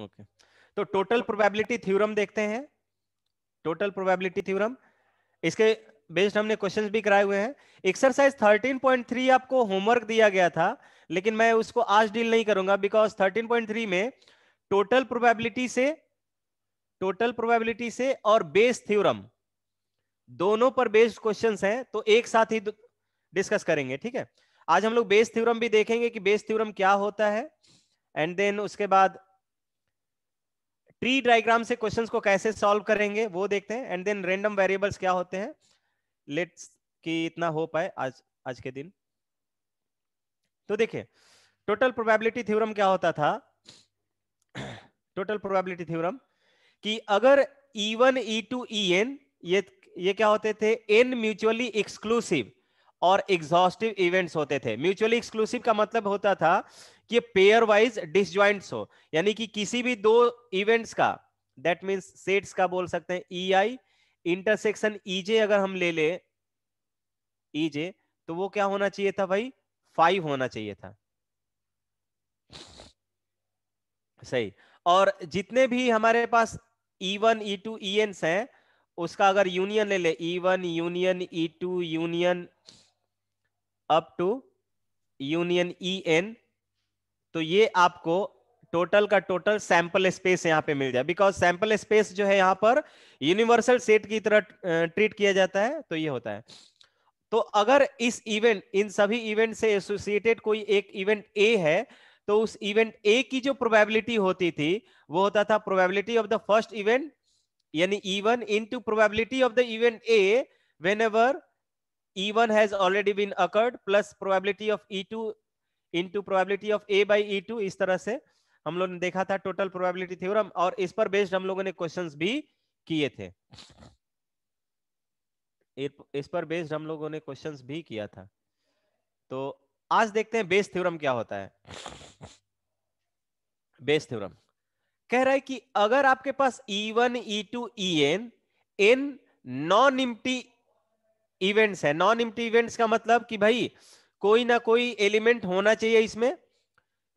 Okay तो total probability theorem देखते हैं टोटल प्रोबेबिलिटी थ्योरम इसके बेस्ड हमने क्वेश्चंस भी कराए हुए हैं एक्सरसाइज 13.3 आपको होमवर्क दिया गया था लेकिन मैं उसको आज डील नहीं करूंगा बिकॉज 13.3 में टोटल प्रोबेबिलिटी से टोटल प्रोबेबिलिटी से और बेस थ्योरम दोनों पर बेस्ड क्वेश्चंस हैं तो एक साथ ही डिस्कस करेंगे ठीक है आज हम लोग बेस थ्योरम भी देखेंगे कि बेस थ्योरम क्या होता है एंड देन उसके बाद ट्री डायग्राम से क्वेश्चंस को कैसे सॉल्व करेंगे वो देखते हैं एंड देन रेंडम वेरिएबल्स क्या होते हैं लेट्स कि इतना हो पाए आज आज के दिन तो देखिए टोटल प्रोबेबिलिटी थ्योरम क्या होता था टोटल प्रोबेबिलिटी थ्योरम कि अगर E1, E2, En ये ये क्या होते थे एन म्यूचुअली एक्सक्लूसिव और एग्जॉस्टिव इवेंट्स होते थे म्यूचुअली एक्सक्लूसिव का मतलब होता था कि पेयर वाइज डिसज्वाइंट्स हो यानी कि किसी भी दो इवेंट्स का दैट मीन्स सेट्स का बोल सकते हैं ई आई इंटरसेक्शन ईजे अगर हम ले ले ईजे e तो वो क्या होना चाहिए था भाई फाइव होना चाहिए था सही और जितने भी हमारे पास E one E two E n उसका अगर यूनियन ले ले E one union E two union up to union E n तो ये आपको टोटल का टोटल सैंपल स्पेस यहां पे मिल जाए बिकॉज सैंपल स्पेस जो है यहां पर यूनिवर्सल सेट की तरह ट्रीट किया जाता है तो ये होता है तो अगर इस इवेंट इन सभी इवेंट से एसोसिएटेड कोई एक इवेंट ए है तो उस इवेंट ए की जो प्रोबेबिलिटी होती थी वो होता था probability of the first event यानी even in to probability of the event A whenever E1 has already been occurred plus probability of E2 into probability of A by E2 इस तरह से हम लोग ने देखा था टोटल प्रोबेबिलिटी थ्योरम और इस पर बेस्ड हम लोगों ने क्वेश्चंस भी किए थे इस पर बेस्ड हम लोगों ने क्वेश्चंस भी किया था तो आज देखते हैं बेस थ्योरम क्या होता है बेस थ्योरम कह रहा है कि अगर आपके पास E1, E2, En, n non empty events है नॉन एम्प्टी इवेंट्स का मतलब कि भाई कोई ना कोई एलिमेंट होना चाहिए इसमें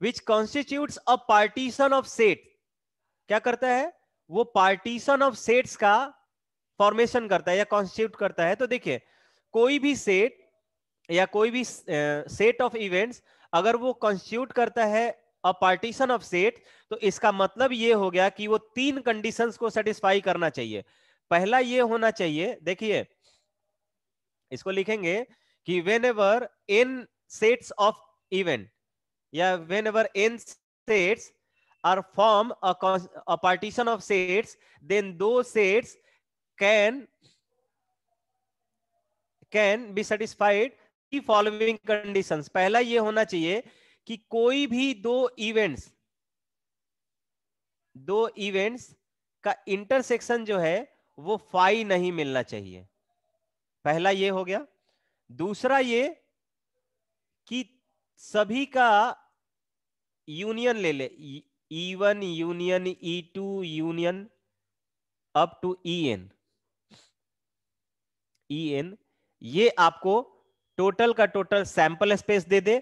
which constitute a partition of set क्या करता है वो पार्टीशन ऑफ सेट्स का फॉर्मेशन करता है या कॉन्स्टिट्यूट करता है तो देखिए कोई भी सेट या कोई भी सेट ऑफ इवेंट्स अगर वो कॉन्स्टिट्यूट करता है अ पार्टीशन ऑफ सेट तो इसका मतलब ये हो गया कि वो तीन कंडीशंस को सेटिस्फाई करना चाहिए पहला ये होना चाहिए देखिए इसको लिखेंगे कि whenever in sets of event या whenever in sets are form a partition of sets then दो sets can can be satisfied following condition पहला ये होना चाहिए कि कोई भी दो इवेंट्स दो इवेंट्स का इंटरसेक्शन जो है वो फाइ नहीं मिलना चाहिए पहला ये हो गया दूसरा ये कि सभी का यूनियन ले ले one e union E e two union up to E n E n ये आपको टोटल का टोटल सैंपल स्पेस दे दे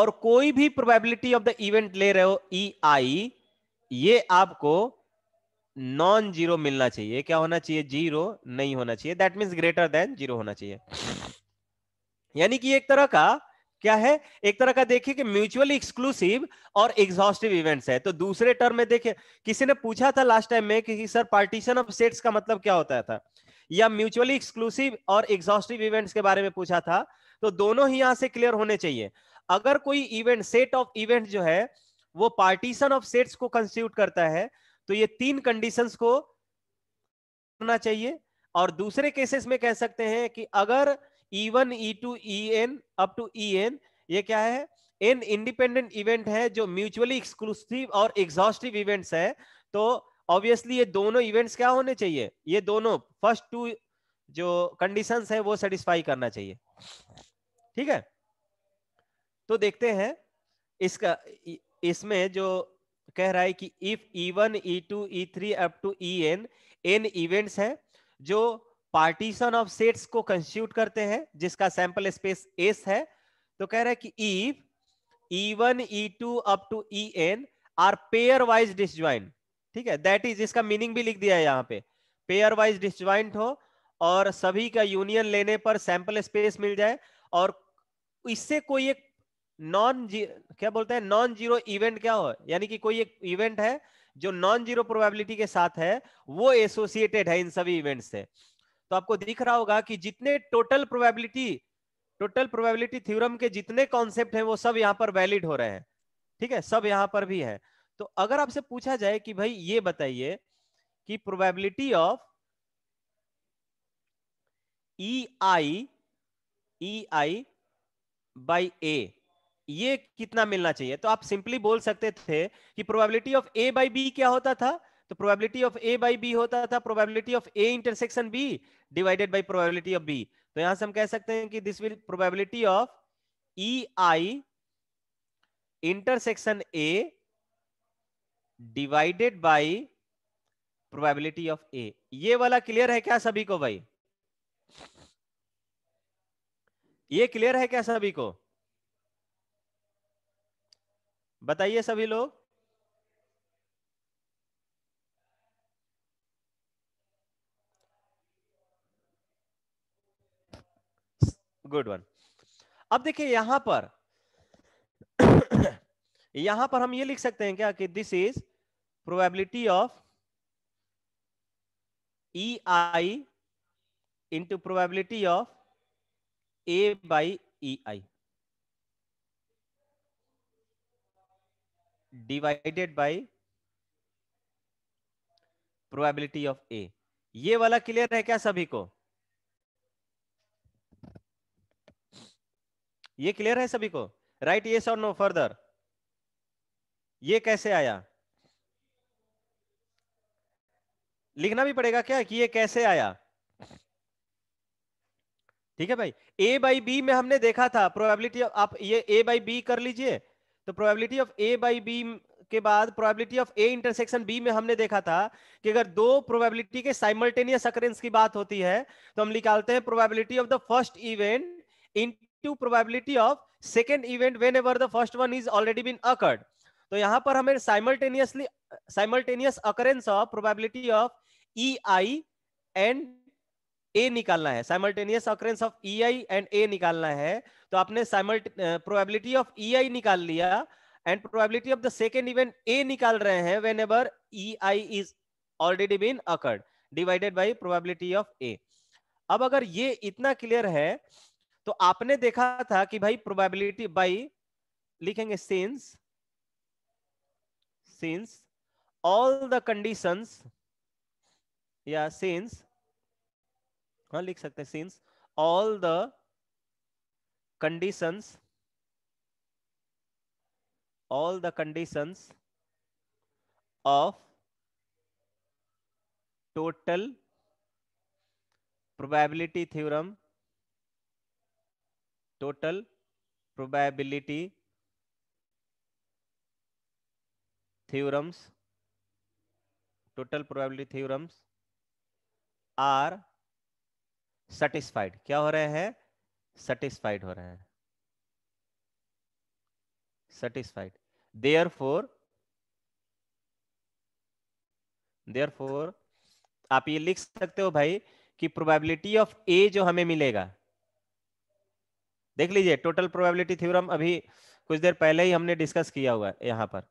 और कोई भी प्रोबेबिलिटी ऑफ द इवेंट ले रहे हो ई e आई ये आपको नॉन जीरो मिलना चाहिए क्या होना चाहिए जीरो नहीं होना चाहिए that mean greater than zero होना चाहिए यानी कि एक तरह का क्या है एक तरह का देखिए कि म्यूचुअली एक्सक्लूसिव और एग्जॉस्टिव इवेंट्स है तो दूसरे टर्म में देखिए किसी ने पूछा था लास्ट टाइम में कि सर पार्टीशन ऑफ सेट्स का मतलब क्या होता था या म्यूचुअली एक्सक्लूसिव और एग्जॉस्टिव इवेंट्स के बारे में पूछा था तो दोनों ही यहां से क्लियर होने चाहिए अगर कोई इवेंट सेट ऑफ इवेंट जो है वो पार्टीशन ऑफ सेट्स को कंस्टिट्यूट करता है तो ये तीन कंडीशंस को करना चाहिए और दूसरे केसेस में कह सकते हैं कि अगर E one E two E n up to E n ये क्या है एन इंडिपेंडेंट इवेंट है जो म्यूचुअली एक्सक्लूसिव और एग्जॉस्टिव इवेंट्स है तो ऑब्वियसली ये दोनों इवेंट्स क्या होने चाहिए ये दोनों फर्स्ट टू जो कंडीशन है वो सेटिस्फाई करना चाहिए ठीक है तो देखते हैं इसका इसमें जो कह रहा है कि if E one E two E three up to E n n events हैं जो पार्टीशन ऑफ सेट्स को कंस्टिट्यूट करते हैं जिसका सैंपल स्पेस एस है तो कह रहा है कि if E one E two up to E n are pairwise disjoint ठीक है दैट इज इसका मीनिंग भी लिख दिया है यहाँ पे पेयर वाइज डिसज्वाइंट हो और सभी का यूनियन लेने पर सैंपल स्पेस मिल जाए और इससे कोई एक नॉन जी क्या बोलते हैं नॉन जीरो इवेंट क्या हो यानी कि कोई एक इवेंट है जो नॉन जीरो प्रोबेबिलिटी के साथ है वो एसोसिएटेड है इन सभी इवेंट से तो आपको दिख रहा होगा कि जितने total probability total probability theorem के जितने कॉन्सेप्ट हैं वो सब यहाँ पर वैलिड हो रहे हैं ठीक है सब यहाँ पर भी है तो अगर आपसे पूछा जाए कि भाई ये बताइए कि probability of E i E I by A ये कितना मिलना चाहिए तो आप सिंपली बोल सकते थे कि probability of A by B क्या होता था तो probability of A by B होता था probability of A intersection B divided by probability of B तो यहां से हम कह सकते हैं कि this will probability of E i intersection A divided by probability of A ये वाला क्लियर है क्या सभी को भाई ये क्लियर है क्या सभी को बताइए सभी लोग गुड वन अब देखिए यहां पर यहां पर हम ये लिख सकते हैं क्या कि this is probability of E I into probability of A by E I divided by probability of A ये वाला क्लियर है क्या सभी को ये क्लियर है सभी को राइट ये और नो फर्दर ये कैसे आया लिखना भी पड़ेगा क्या कि ये कैसे आया ठीक है भाई ए बाई बी में हमने देखा था प्रोबेबिलिटी आप ये ए बाई बी कर लीजिए तो probability of A by B के बाद probability of A intersection B में हमने देखा था कि अगर दो प्रोबेबिलिटी के साइमल्टेनियस अकरेंस की बात होती है तो हम निकालते हैं probability of the first event in to probability of second event whenever the first one is already been occurred तो यहां पर हमें simultaneously simultaneous occurrence of probability of E I and A निकालना है simultaneous occurrence of E I and A निकालना है तो आपने प्रोबेबिलिटी ऑफ ई आई निकाल लिया and probability of the second event A निकाल रहे हैं whenever E I is already been occurred divided by probability of A अब अगर ये इतना क्लियर है तो आपने देखा था कि भाई प्रोबेबिलिटी बाई लिखेंगे since since all the conditions या सिंस हाँ लिख सकते हैं since all the conditions all the conditions of total probability theorem total probability theorems total probability theorems are satisfied क्या हो रहे हैं सेटिस्फाइड हो रहे हैं satisfied therefore therefore आप ये लिख सकते हो भाई कि प्रोबेबिलिटी ऑफ ए जो हमें मिलेगा देख लीजिए टोटल प्रोबेबिलिटी थ्योरम अभी कुछ देर पहले ही हमने डिस्कस किया हुआ है यहां पर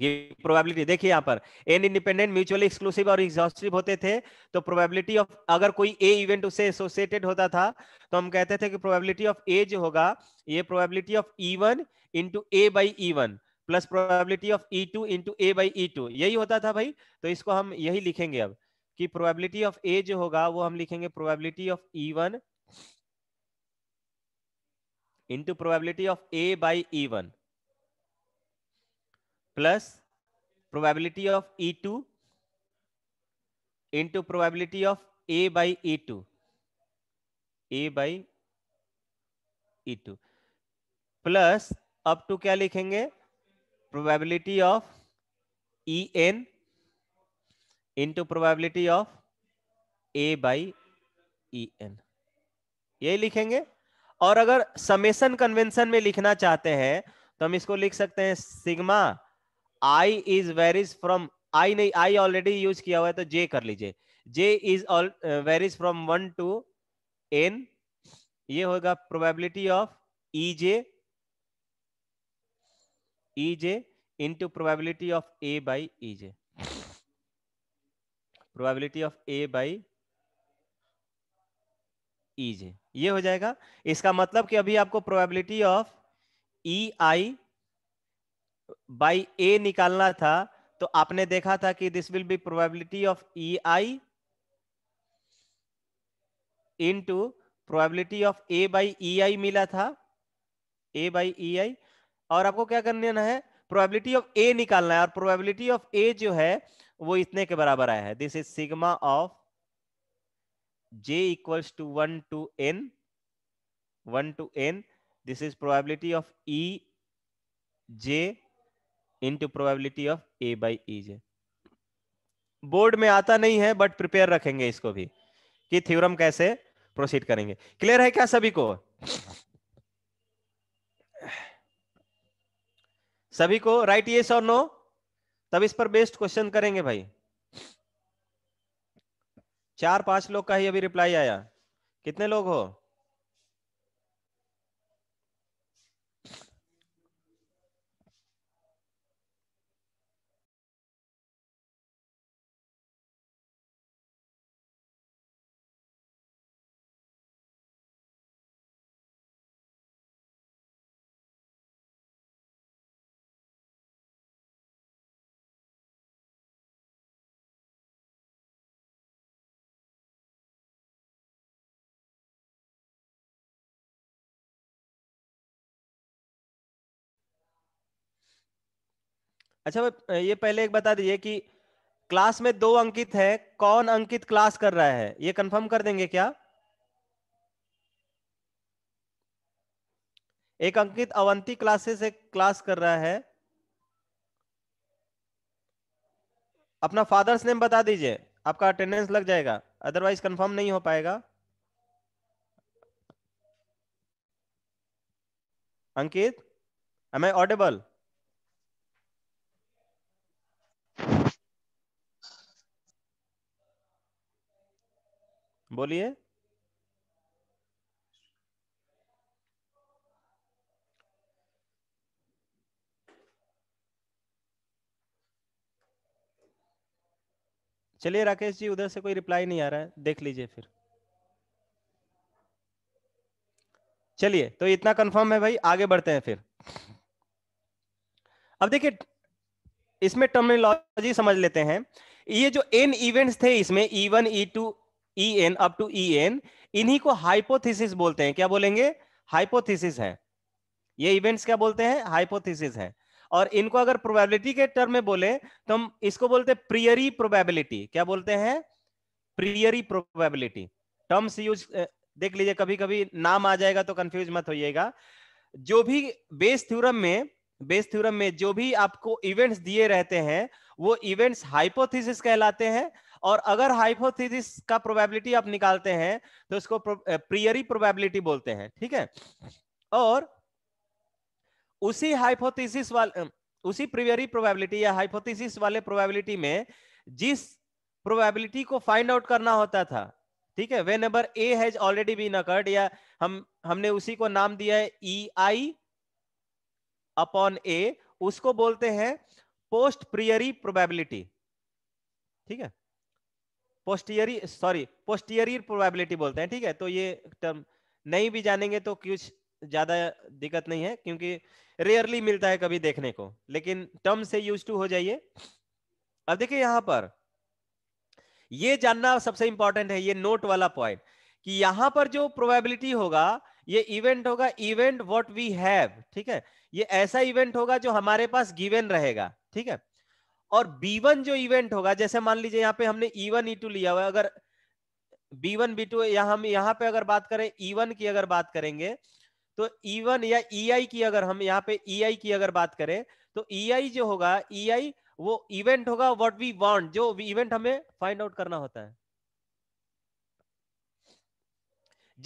ये प्रोबेबिलिटी देखिए यहाँ पर एन इंडिपेंडेंट म्यूचुअली एक्सक्लूसिव और एग्जॉस्टिव होते थे तो प्रोबेबिलिटी ऑफ अगर कोई ए इवेंट उससे एसोसिएटेड होता था तो हम कहते थे कि प्रोबेबिलिटी ऑफ ए जो होगा ये probability of E one into A by E one plus probability of E two into A by E two यही होता था भाई तो इसको हम यही लिखेंगे अब कि प्रोबेबिलिटी ऑफ ए जो होगा वो हम लिखेंगे probability of E one into probability of A by E one plus probability of E2 into probability of A by E2. A by E2 plus up to क्या लिखेंगे probability of E n into probability of A by E n यही लिखेंगे और अगर summation convention में लिखना चाहते हैं तो हम इसको लिख सकते हैं sigma I is varies from I नहीं आई ऑलरेडी यूज किया हुआ है तो जे कर लीजिए J is all varies from one to n ये होगा probability of E J E J into probability of A by E J probability of A by E J ये हो जाएगा इसका मतलब कि अभी आपको probability of E I by A निकालना था तो आपने देखा था कि this will be probability of E I in to probability of A by E I मिला था ए बाई ई आई और आपको क्या करना है प्रोबेबिलिटी ऑफ ए निकालना है और प्रोबेबिलिटी ऑफ ए जो है वो इतने के बराबर आया है this is sigma of J equals to one to n one to n this is probability of E J into probability of A by E J board में आता नहीं है बट प्रिपेयर रखेंगे इसको भी कि थ्योरम कैसे प्रोसीड करेंगे क्लियर है क्या सभी को सभी को राइट ये और नो तब इस पर बेस्ट क्वेश्चन करेंगे भाई चार पांच लोग का ही अभी रिप्लाई आया कितने लोग हो अच्छा भाई ये पहले एक बता दीजिए कि क्लास में दो अंकित है कौन अंकित क्लास कर रहा है ये कंफर्म कर देंगे क्या एक अंकित अवंती क्लासेस से क्लास कर रहा है अपना फादर्स नेम बता दीजिए आपका अटेंडेंस लग जाएगा अदरवाइज कंफर्म नहीं हो पाएगा अंकित एम आई ऑडेबल बोलिए चलिए राकेश जी उधर से कोई रिप्लाई नहीं आ रहा है देख लीजिए फिर चलिए तो इतना कंफर्म है भाई आगे बढ़ते हैं फिर अब देखिए इसमें टर्मिनोलॉजी समझ लेते हैं ये जो एन इवेंट्स थे इसमें E one E two E n up to E n इन्हीं को हाइपोथिस बोलते हैं क्या बोलेंगे हाइपोथिस है ये इवेंट्स क्या बोलते हैं हाइपोथिस है और इनको अगर प्रोबेबिलिटी के टर्म में बोले तो हम इसको बोलते हैं प्रियरी प्रोबेबिलिटी क्या बोलते हैं प्रियरी प्रोबेबिलिटी टर्म्स यूज देख लीजिए कभी कभी नाम आ जाएगा तो कंफ्यूज मत होइएगा जो भी बेस थ्योरम में बेस थ्योरम में जो भी आपको इवेंट्स दिए रहते हैं वो इवेंट्स हाइपोथेसिस कहलाते हैं और अगर हाइपोथेसिस का प्रोबेबिलिटी आप निकालते हैं तो इसको प्रियरी प्रोबेबिलिटी बोलते हैं ठीक है और उसी हाइपोथेसिस वाले उसी प्रियरी प्रोबेबिलिटी या हाइपोथेसिस वाले प्रोबेबिलिटी में जिस प्रोबेबिलिटी को फाइंड आउट करना होता था ठीक है way number A has already been occurred या हम हमने उसी को नाम दिया है ई आई अपॉन ए उसको बोलते हैं पोस्ट प्रियरी प्रोबेबिलिटी ठीक है पोस्टियरी सॉरी पोस्टियरी प्रोबेबिलिटी बोलते हैं ठीक है तो ये टर्म नहीं भी जानेंगे तो कुछ ज्यादा दिक्कत नहीं है क्योंकि रेयरली मिलता है कभी देखने को लेकिन टर्म से यूज टू हो जाइए अब देखिए यहां पर ये जानना सबसे इंपॉर्टेंट है ये नोट वाला पॉइंट कि यहां पर जो प्रोबेबिलिटी होगा ये इवेंट होगा इवेंट व्हाट वी हैव ठीक है ये ऐसा इवेंट होगा जो हमारे पास गिवन रहेगा ठीक है और B1 जो इवेंट होगा जैसे मान लीजिए यहाँ पे हमने E1 E2 लिया हुआ अगर B1 B2 या हम यहाँ पे अगर बात करें E1 की अगर बात करेंगे तो E1 या EI की अगर हम यहाँ पे EI की अगर बात करें तो EI जो होगा EI वो इवेंट होगा व्हाट वी वांट जो इवेंट हमें फाइंड आउट करना होता है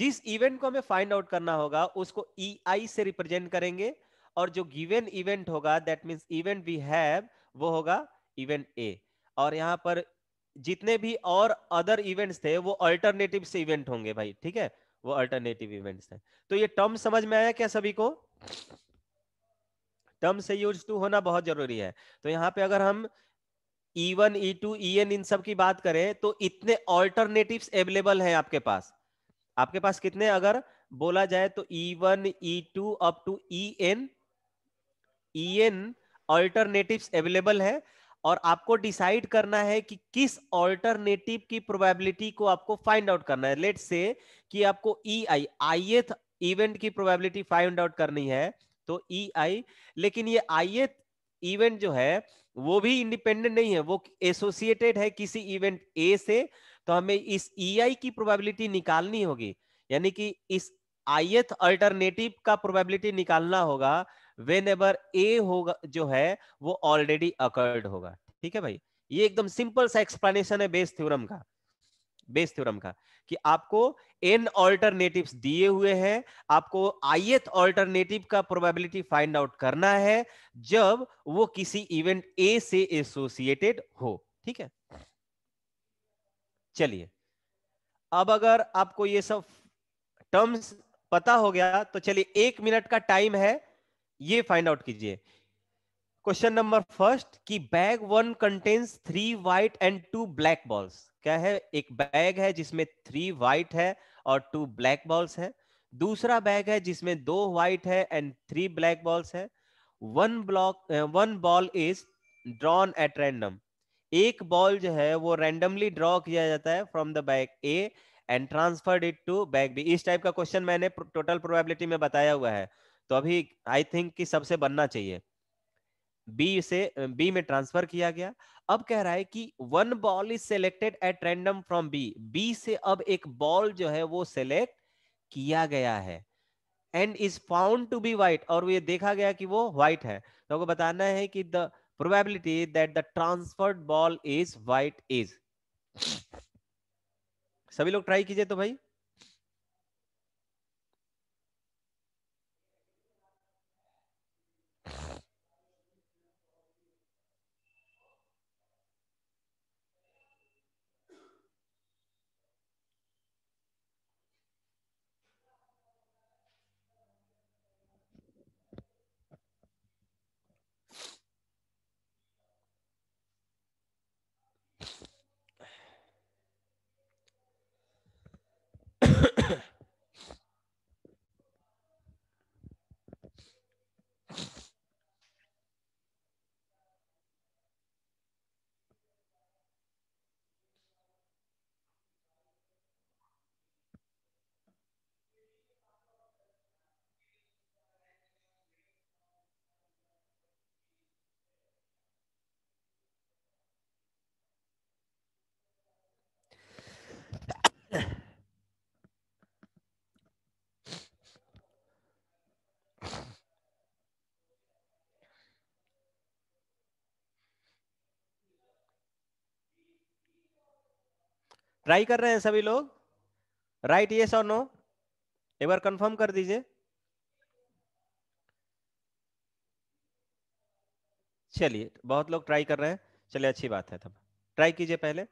जिस इवेंट को हमें फाइंड आउट करना होगा उसको ई e आई से रिप्रेजेंट करेंगे और जो गिवेन इवेंट होगा that mean event we have वो होगा इवेंट ए और यहाँ पर जितने भी और अदर इवेंट्स थे वो अल्टरनेटिव से इवेंट होंगे भाई ठीक है वो अल्टरनेटिव इवेंट्स थे तो ये टर्म समझ में आया क्या सभी को टर्म से यूज टू होना बहुत जरूरी है तो यहाँ पे अगर हम E one E two E n इन सब की बात करें तो इतने ऑल्टरनेटिव अवेलेबल हैं आपके पास आपके पास कितने अगर बोला जाए तो E one E two up to E n E n alternative available है और आपको डिसाइड करना है कि किस ऑल्टरनेटिव की प्रोबेबिलिटी को आपको फाइंड आउट करना है लेट से कि आपको ई आई एथ इवेंट की प्रोबेबिलिटी फाइंड आउट करनी है तो ई e आई लेकिन ये एथ इवेंट जो है वो भी इंडिपेंडेंट नहीं है वो एसोसिएटेड है किसी इवेंट ए से तो हमें इस ई e आई की प्रोबेबिलिटी निकालनी होगी यानी कि इस आई एथ अल्टरनेटिव का प्रोबेबिलिटी निकालना होगा वेन एवर ए होगा जो है वो ऑलरेडी अकर्ड होगा ठीक है भाई ये एकदम सिंपल सा एक्सप्लेनेशन है बेस थ्योरम का बेस थ्योरम का कि आपको एन ऑल्टरनेटिव दिए हुए हैं आपको आईएथ ऑल्टरनेटिव का प्रोबेबिलिटी फाइंड आउट करना है जब वो किसी इवेंट ए से एसोसिएटेड हो ठीक है चलिए अब अगर आपको ये सब टर्म्स पता हो गया तो चलिए एक मिनट का टाइम है ये फाइंड आउट कीजिए क्वेश्चन नंबर फर्स्ट कि bag one contains three white and two black balls क्या है एक बैग है जिसमें थ्री व्हाइट है और टू ब्लैक बॉल्स है दूसरा बैग है जिसमें दो व्हाइट है एंड थ्री ब्लैक बॉल्स है one block one ball is drawn at random एक बॉल जो है वो रैंडमली ड्रॉ किया जाता है from the bag A and transferred it to bag B इस टाइप का क्वेश्चन मैंने टोटल प्रोबेबिलिटी में बताया हुआ है तो अभी आई थिंक कि सबसे बनना चाहिए बी से बी में ट्रांसफर किया गया अब कह रहा है कि one ball is selected at random from B B से अब एक बॉल जो है वो सेलेक्ट किया गया है and is found to be white और ये देखा गया कि वो व्हाइट है तो आपको बताना है कि the probability that the transferred ball is white is सभी लोग ट्राई कीजिए तो भाई ट्राई कर रहे हैं सभी लोग राइट यस और नो एक बार कंफर्म कर दीजिए चलिए बहुत लोग ट्राई कर रहे हैं चलिए अच्छी बात है तब ट्राई कीजिए पहले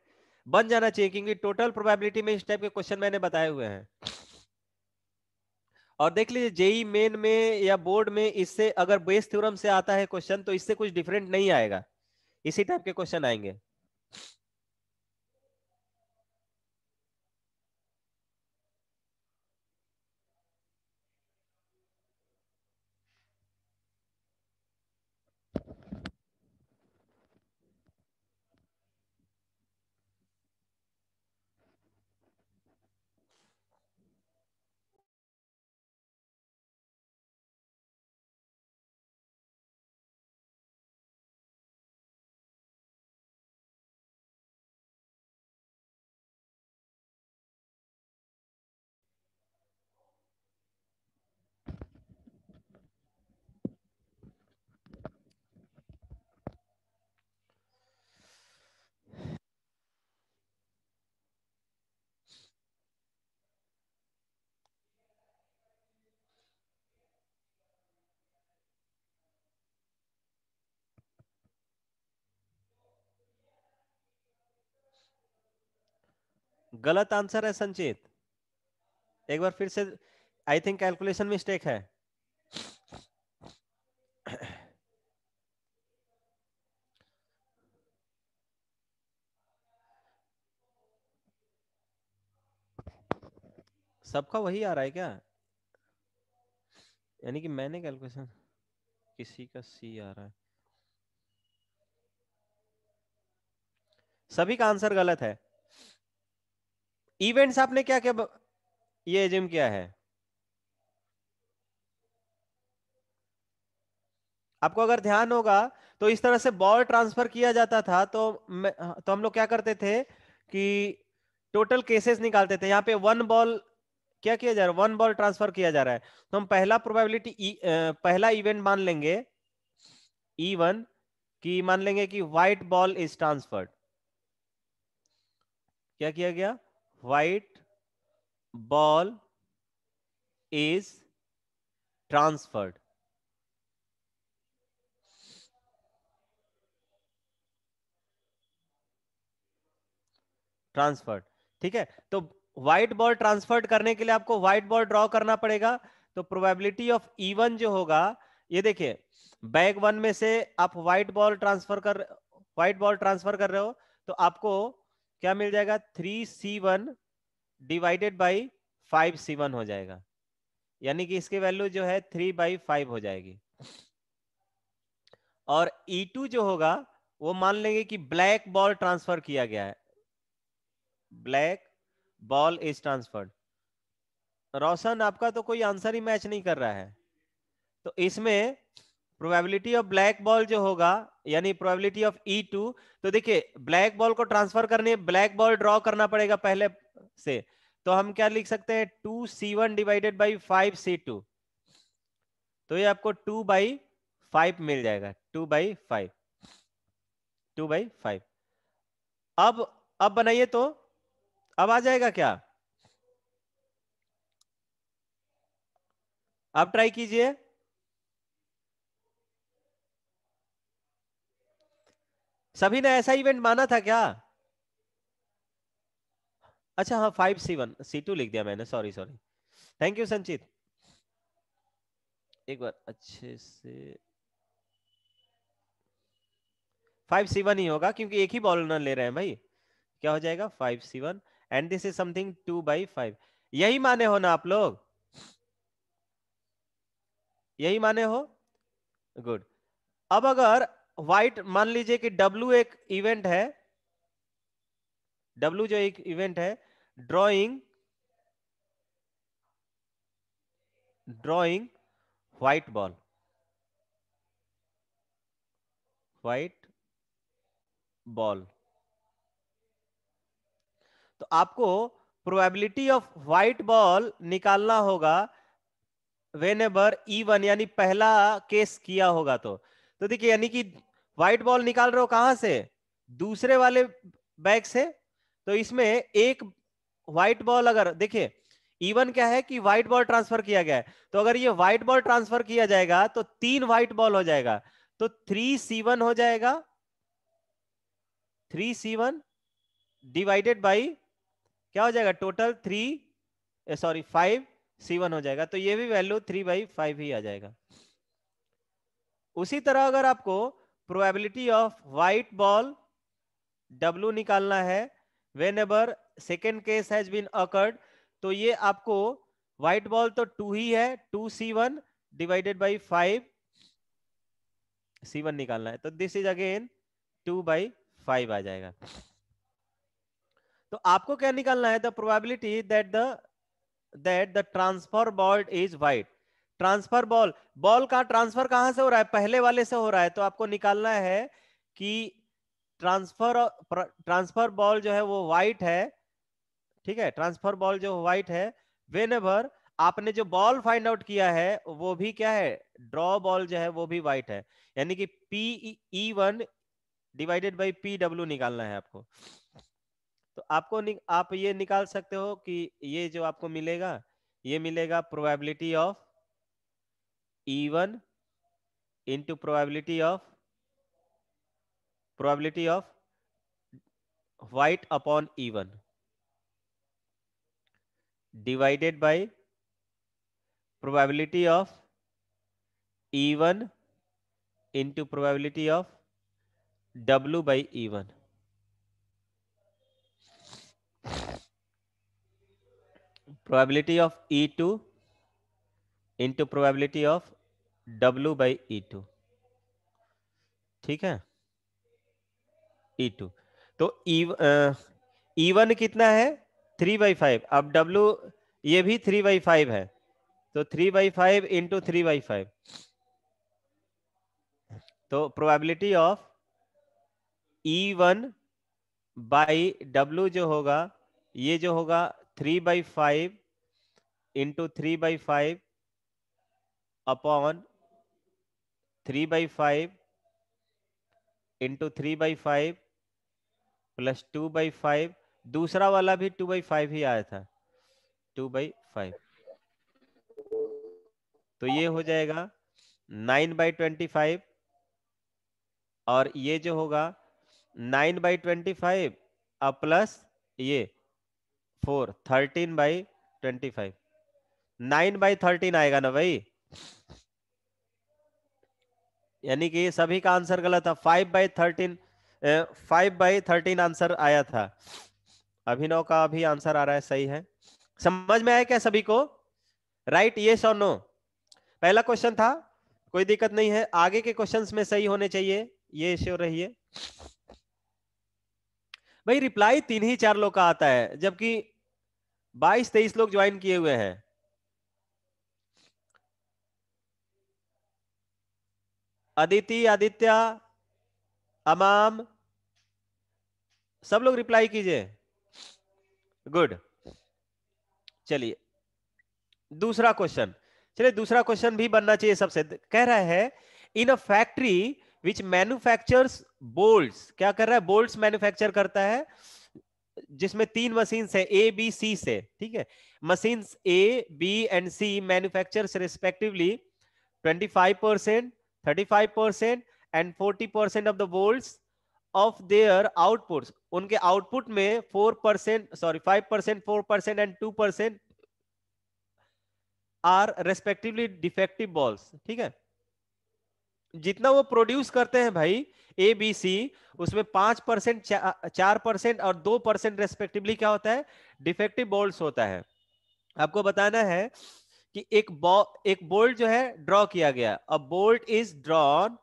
बन जाना चाहिए क्योंकि टोटल प्रोबेबिलिटी में इस टाइप के क्वेश्चन मैंने बताए हुए हैं और देख लीजिए जेई मेन में या बोर्ड में इससे अगर बेस थ्योरम से आता है क्वेश्चन तो इससे कुछ डिफरेंट नहीं आएगा इसी टाइप के क्वेश्चन आएंगे गलत आंसर है संचित एक बार फिर से आई थिंक कैलकुलेशन मिस्टेक है सबका वही आ रहा है क्या यानी कि मैंने कैलकुलेशन किसी का सी आ रहा है सभी का आंसर गलत है इवेंट्स आपने क्या क्या ये एज्यूम किया है आपको अगर ध्यान होगा तो इस तरह से बॉल ट्रांसफर किया जाता था तो हाँ, तो हम लोग क्या करते थे कि टोटल केसेस निकालते थे यहाँ पे वन बॉल क्या किया जा रहा है वन बॉल ट्रांसफर किया जा रहा है तो हम पहला प्रोबेबिलिटी e, पहला इवेंट मान लेंगे ई वन की मान लेंगे कि व्हाइट बॉल इज ट्रांसफर्ड क्या किया गया white ball is transferred transferred ठीक है तो व्हाइट बॉल ट्रांसफर्ड करने के लिए आपको व्हाइट बॉल ड्रॉ करना पड़ेगा तो प्रोबेबिलिटी ऑफ इवन जो होगा ये देखिए बैग वन में से आप व्हाइट बॉल ट्रांसफर कर व्हाइट बॉल ट्रांसफर कर रहे हो तो आपको क्या मिल जाएगा three C one divided by five C one हो जाएगा यानी कि इसकी वैल्यू जो है थ्री बाई फाइव हो जाएगी और ई e टू जो होगा वो मान लेंगे कि ब्लैक बॉल ट्रांसफर किया गया है black ball is transferred Roshan आपका तो कोई आंसर ही मैच नहीं कर रहा है तो इसमें प्रोबेबिलिटी ऑफ ब्लैक बॉल जो होगा यानी प्रोबेबिलिटी ऑफ ई टू तो देखिए ब्लैक बॉल को ट्रांसफर करने ब्लैक बॉल ड्रॉ करना पड़ेगा पहले से तो हम क्या लिख सकते हैं two C one divided by five C two तो ये आपको टू बाई फाइव मिल जाएगा two by five two by five अब अब बनाइए तो अब आ जाएगा क्या अब ट्राई कीजिए सभी ने ऐसा इवेंट माना था क्या अच्छा हाँ five C one C two लिख दिया मैंने सॉरी सॉरी थैंक यू संचित एक बार अच्छे से फाइव सी वन ही होगा क्योंकि एक ही बॉल न ले रहे हैं भाई क्या हो जाएगा five C one and this is something two by five यही माने हो ना आप लोग यही माने हो गुड अब अगर व्हाइट मान लीजिए कि डब्ल्यू एक इवेंट है डब्ल्यू जो एक इवेंट है drawing drawing white ball white ball तो आपको प्रोबेबिलिटी ऑफ व्हाइट बॉल निकालना होगा वेन एवर ई वन यानी पहला केस किया होगा तो तो देखिए यानी कि व्हाइट बॉल निकाल रहे हो कहां से दूसरे वाले बैग से तो इसमें एक व्हाइट बॉल अगर देखिए इवन क्या है कि व्हाइट बॉल ट्रांसफर किया गया है तो अगर ये व्हाइट बॉल ट्रांसफर किया जाएगा तो तीन व्हाइट बॉल हो जाएगा तो थ्री सी वन हो जाएगा three C one divided by क्या हो जाएगा total three sorry five C one हो जाएगा तो ये भी वैल्यू थ्री बाई फाइव ही आ जाएगा उसी तरह अगर आपको probability of white ball W निकालना है whenever second case has been occurred तो ये आपको व्हाइट बॉल तो टू ही है two C one divided by five C one निकालना है तो this is again two by five आ जाएगा तो आपको क्या निकालना है the probability that the that the transfer ball is white transfer ball ball का ट्रांसफर कहां से हो रहा है पहले वाले से हो रहा है तो आपको निकालना है कि ट्रांसफर ट्रांसफर बॉल जो है वो व्हाइट है ठीक है ट्रांसफर बॉल जो व्हाइट है वेन आपने जो बॉल फाइंड आउट किया है वो भी क्या है ड्रॉ बॉल जो है वो भी व्हाइट है यानी कि P one divided by P W निकालना है आपको तो आपको नि, आप ये निकाल सकते हो कि ये जो आपको मिलेगा ये मिलेगा probability of E1 into probability of probability of white upon E1 divided by probability of E1 into probability of W by E1. Probability of E2 into probability of W E two e ठीक है ई e to तो ई e, one कितना है three by five अब W ये भी three by five है तो three by five into three by five तो probability of E one by W जो होगा ये जो होगा three by five into three by five upon three by five into three by five plus two by five दूसरा वाला भी to by five ही आया था टू बाई फाइव तो ये हो जाएगा नाइन बाई ट्वेंटी फाइव और ये जो होगा नाइन बाई ट्वेंटी फाइव और प्लस ये four thirteen by twenty five nine by thirteen आएगा ना भाई यानी कि सभी का आंसर गलत था five by thirteen five by thirteen answer आया था अभिनव का अभी आंसर आ रहा है सही है समझ में आया क्या सभी को राइट ये सो नो पहला क्वेश्चन था कोई दिक्कत नहीं है आगे के क्वेश्चंस में सही होने चाहिए ये श्योर रहिए भाई रिप्लाई तीन ही चार लोग का आता है जबकि बाईस तेईस लोग ज्वाइन किए हुए हैं अदिति आदित्य अमाम सब लोग रिप्लाई कीजिए गुड चलिए दूसरा क्वेश्चन चलिए दूसरा क्वेश्चन भी बनना चाहिए सबसे कह रहा है in a factory which manufactures bolt क्या कर रहा है बोल्ट मैन्युफैक्चर करता है जिसमें तीन मशीन है ए बी सी से ठीक है machine A B and C manufacture respectively twenty five percent 35% and 40% of the volts of their outputs उनके output में 4% sorry 5% 4% and 2% are respectively defective balls ठीक है जितना वो प्रोड्यूस करते हैं भाई ए बी सी उसमें पांच परसेंट चार परसेंट और दो परसेंट रेस्पेक्टिवली क्या होता है डिफेक्टिव बॉल्स होता है आपको बताना है कि एक बॉ एक बोल्ट जो है ड्रॉ किया गया a bolt is drawn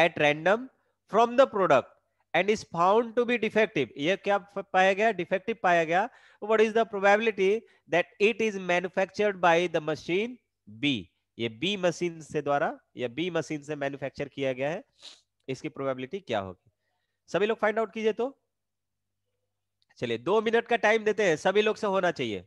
at random from the product and is found to be defective यह क्या पाया गया डिफेक्टिव पाया गया what is the probability that it is manufactured by the machine B ये बी मशीन से द्वारा या बी मशीन से मैन्युफैक्चर किया गया है इसकी प्रोबेबिलिटी क्या होगी सभी लोग फाइंड आउट कीजिए तो चलिए दो मिनट का टाइम देते हैं सभी लोग से होना चाहिए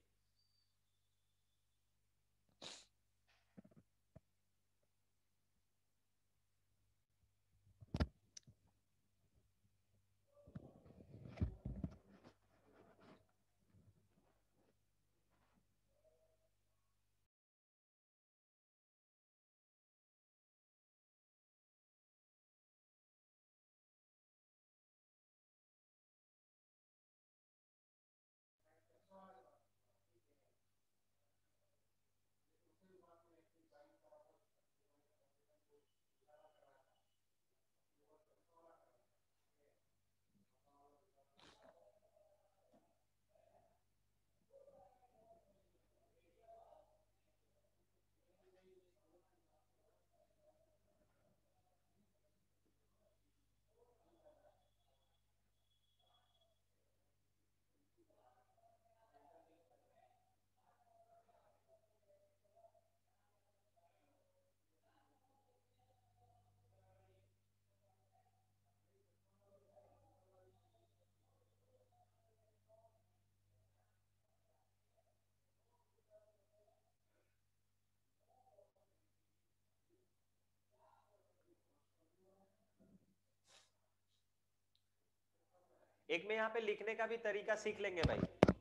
एक में यहाँ पे लिखने का भी तरीका सीख लेंगे भाई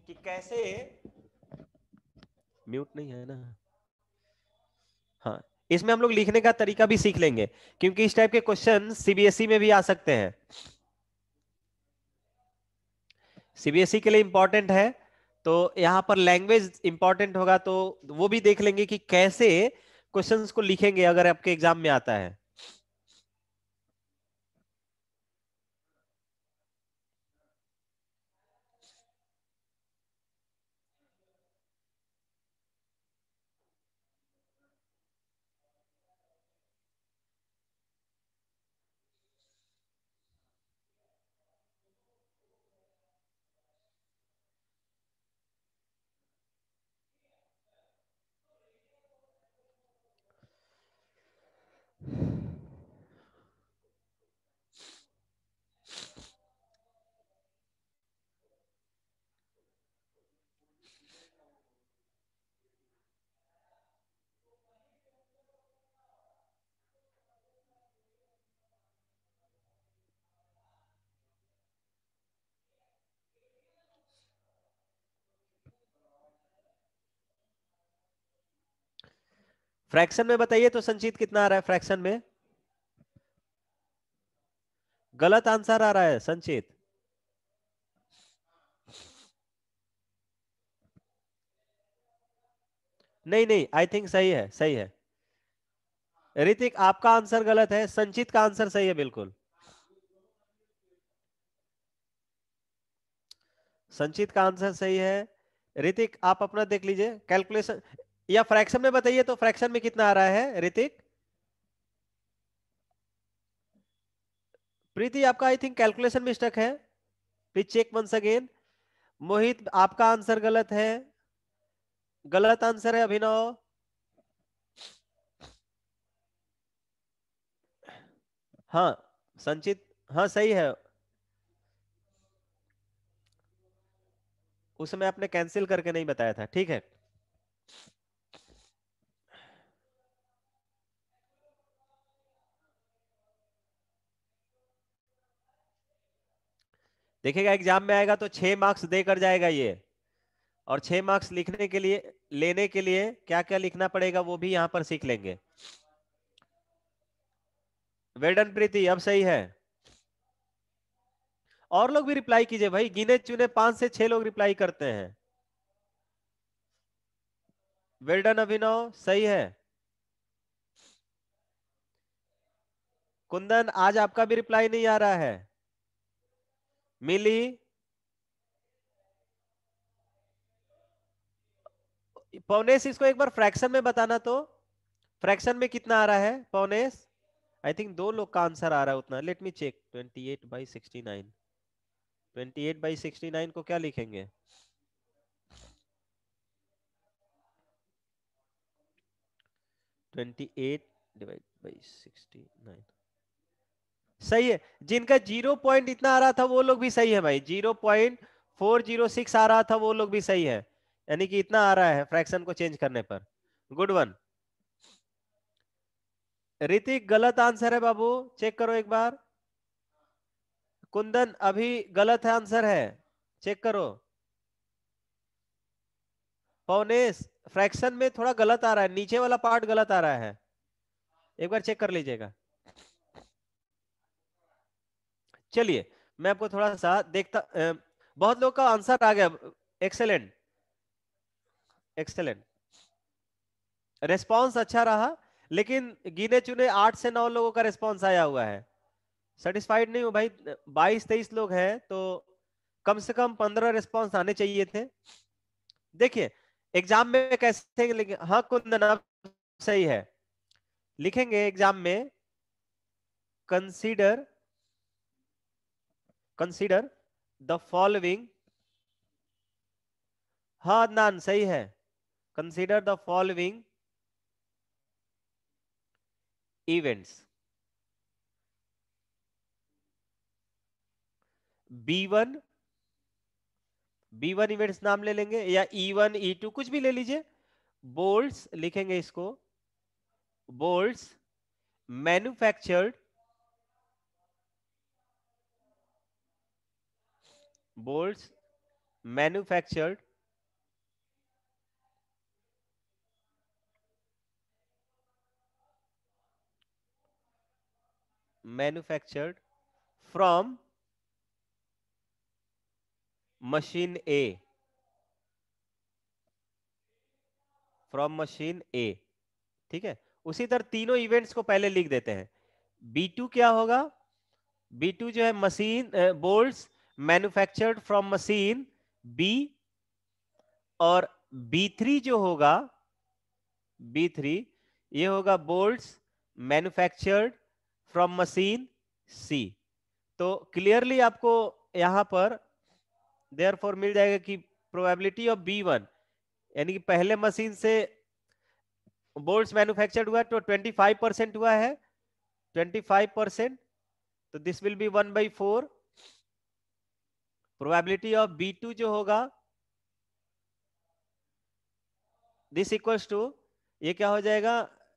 कि कैसे म्यूट नहीं है ना हाँ इसमें हम लोग लिखने का तरीका भी सीख लेंगे क्योंकि इस टाइप के क्वेश्चन सीबीएसई e में भी आ सकते हैं सीबीएसई e के लिए इंपॉर्टेंट है तो यहाँ पर लैंग्वेज इंपॉर्टेंट होगा तो वो भी देख लेंगे कि कैसे क्वेश्चंस को लिखेंगे अगर आपके एग्जाम में आता है फ्रैक्शन में बताइए तो संचित कितना आ रहा है फ्रैक्शन में गलत आंसर आ रहा है संचित नहीं नहीं आई थिंक सही है सही है ऋतिक आपका आंसर गलत है संचित का आंसर सही है बिल्कुल संचित का आंसर सही है ऋतिक आप अपना देख लीजिए कैलकुलेशन या फ्रैक्शन में बताइए तो फ्रैक्शन में कितना आ रहा है ऋतिक प्रीति आपका आई थिंक कैलकुलेशन मिस्टेक है please check once again Mohit आपका आंसर गलत है गलत आंसर है अभिनव हाँ संचित हाँ सही है उस समय आपने कैंसिल करके नहीं बताया था ठीक है देखेगा एग्जाम में आएगा तो छह मार्क्स देकर जाएगा ये और छह मार्क्स लिखने के लिए लेने के लिए क्या क्या लिखना पड़ेगा वो भी यहाँ पर सीख लेंगे वेडन प्रीति अब सही है और लोग भी रिप्लाई कीजिए भाई गिने चुने पांच से छह लोग रिप्लाई करते हैं वेल्डन अभिनव सही है कुंदन आज आपका भी रिप्लाई नहीं आ रहा है मिली पौनेस इसको एक बार फ्रैक्शन में बताना तो फ्रैक्शन में कितना आ रहा है पौनेस आई थिंक दो लोग का आंसर आ रहा है उतना let me check twenty eight by sixty nine twenty eight by sixty nine को क्या लिखेंगे twenty eight divide by sixty nine सही है जिनका जीरो पॉइंट इतना आ रहा था वो लोग भी सही है भाई zero point four zero six आ रहा था वो लोग भी सही है यानी कि इतना आ रहा है फ्रैक्शन को चेंज करने पर गुड वन ऋतिक गलत आंसर है बाबू चेक करो एक बार कुंदन अभी गलत है आंसर है चेक करो पौनेस फ्रैक्शन में थोड़ा गलत आ रहा है नीचे वाला पार्ट गलत आ रहा है एक बार चेक कर लीजिएगा चलिए मैं आपको थोड़ा सा देखता बहुत लोग का आंसर आ गया एक्सेलेंट एक्सेलेंट रेस्पॉन्स अच्छा रहा लेकिन गिने चुने आठ से नौ लोगों का रेस्पॉन्स आया हुआ है सेटिस्फाइड नहीं हो भाई बाईस तेईस लोग हैं तो कम से कम पंद्रह रेस्पॉन्स आने चाहिए थे देखिए एग्जाम में कैसे लेकिन हाँ कुंदन सही है लिखेंगे एग्जाम में कंसीडर कंसीडर द फॉलोइंग हाँ अदनान सही है consider the following events B one B one events नाम ले लेंगे या ई वन ई टू कुछ भी ले लीजिए बोल्ट लिखेंगे इसको bolt manufactured bolts manufactured manufactured from machine A from machine A ठीक है उसी तरह तीनों इवेंट्स को पहले लिख देते हैं बी टू क्या होगा बी टू जो है machine bolt manufactured from machine B और बी थ्री जो होगा बी थ्री ये होगा bolts manufactured from machine C तो क्लियरली आपको यहां पर देयर फॉर मिल जाएगा कि प्रोबेबिलिटी ऑफ बी वन यानी कि पहले मशीन से बोल्ट मैन्युफैक्चर्ड हुआ तो 25 परसेंट हुआ है 25 परसेंट तो this will be one by four probability of B two जो होगा दिस इक्वल्स टू ये क्या हो जाएगा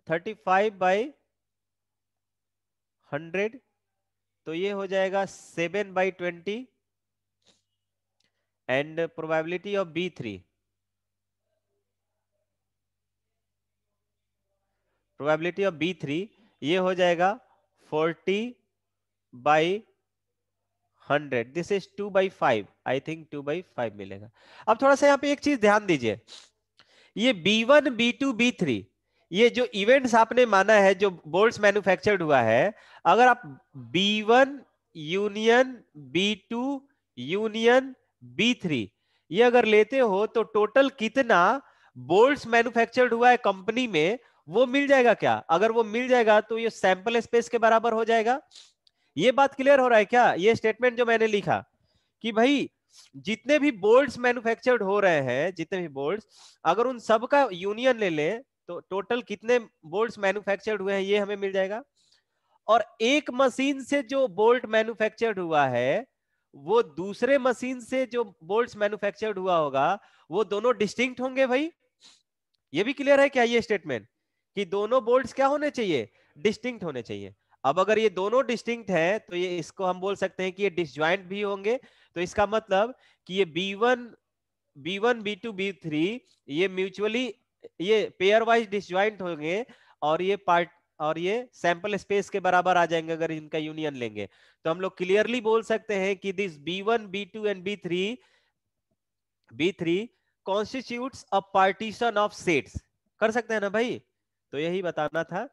थर्टी फाइव बाई हंड्रेड तो ये हो जाएगा seven by twenty and probability of B three probability of B three ये हो जाएगा forty by hundred this is two by five I think two by five मिलेगा अब थोड़ा सा यहाँ पे एक चीज ध्यान दीजिए ये B one B two B three ये जो इवेंट्स आपने माना है जो बोल्ट मैन्युफैक्चर्ड हुआ है अगर आप B one union B two union B three ये अगर लेते हो तो टोटल कितना बोल्ट मैन्युफैक्चर्ड हुआ है कंपनी में वो मिल जाएगा क्या अगर वो मिल जाएगा तो ये सैंपल स्पेस के बराबर हो जाएगा ये बात क्लियर हो रहा है क्या ये स्टेटमेंट जो मैंने लिखा कि भाई जितने भी बोर्ड मैन्युफैक्चर्ड हो रहे हैं जितने भी बोल्ट अगर उन सब का यूनियन ले लें तो टोटल कितने बोल्ट मैन्युफैक्चर्ड हुए हैं ये हमें मिल जाएगा और एक मशीन से जो बोल्ट मैन्युफैक्चर्ड हुआ है वो दूसरे मशीन से जो बोल्ट मैन्युफैक्चर्ड हुआ होगा वो दोनों डिस्टिंक्ट होंगे भाई ये भी क्लियर है क्या ये स्टेटमेंट कि दोनों बोल्ट क्या होने चाहिए डिस्टिंक्ट होने चाहिए अब अगर ये दोनों डिस्टिंक्ट है तो ये इसको हम बोल सकते हैं कि ये डिसज्वाइंट भी होंगे तो इसका मतलब कि ये B1 B1 B2 B3 ये म्यूचुअली ये पेयर वाइज डिसज्वाइंट होंगे और ये पार्ट और ये सैंपल स्पेस के बराबर आ जाएंगे अगर इनका यूनियन लेंगे तो हम लोग क्लियरली बोल सकते हैं कि this B one B two and B three B three constitute a partition of sets कर सकते हैं ना भाई तो यही बताना था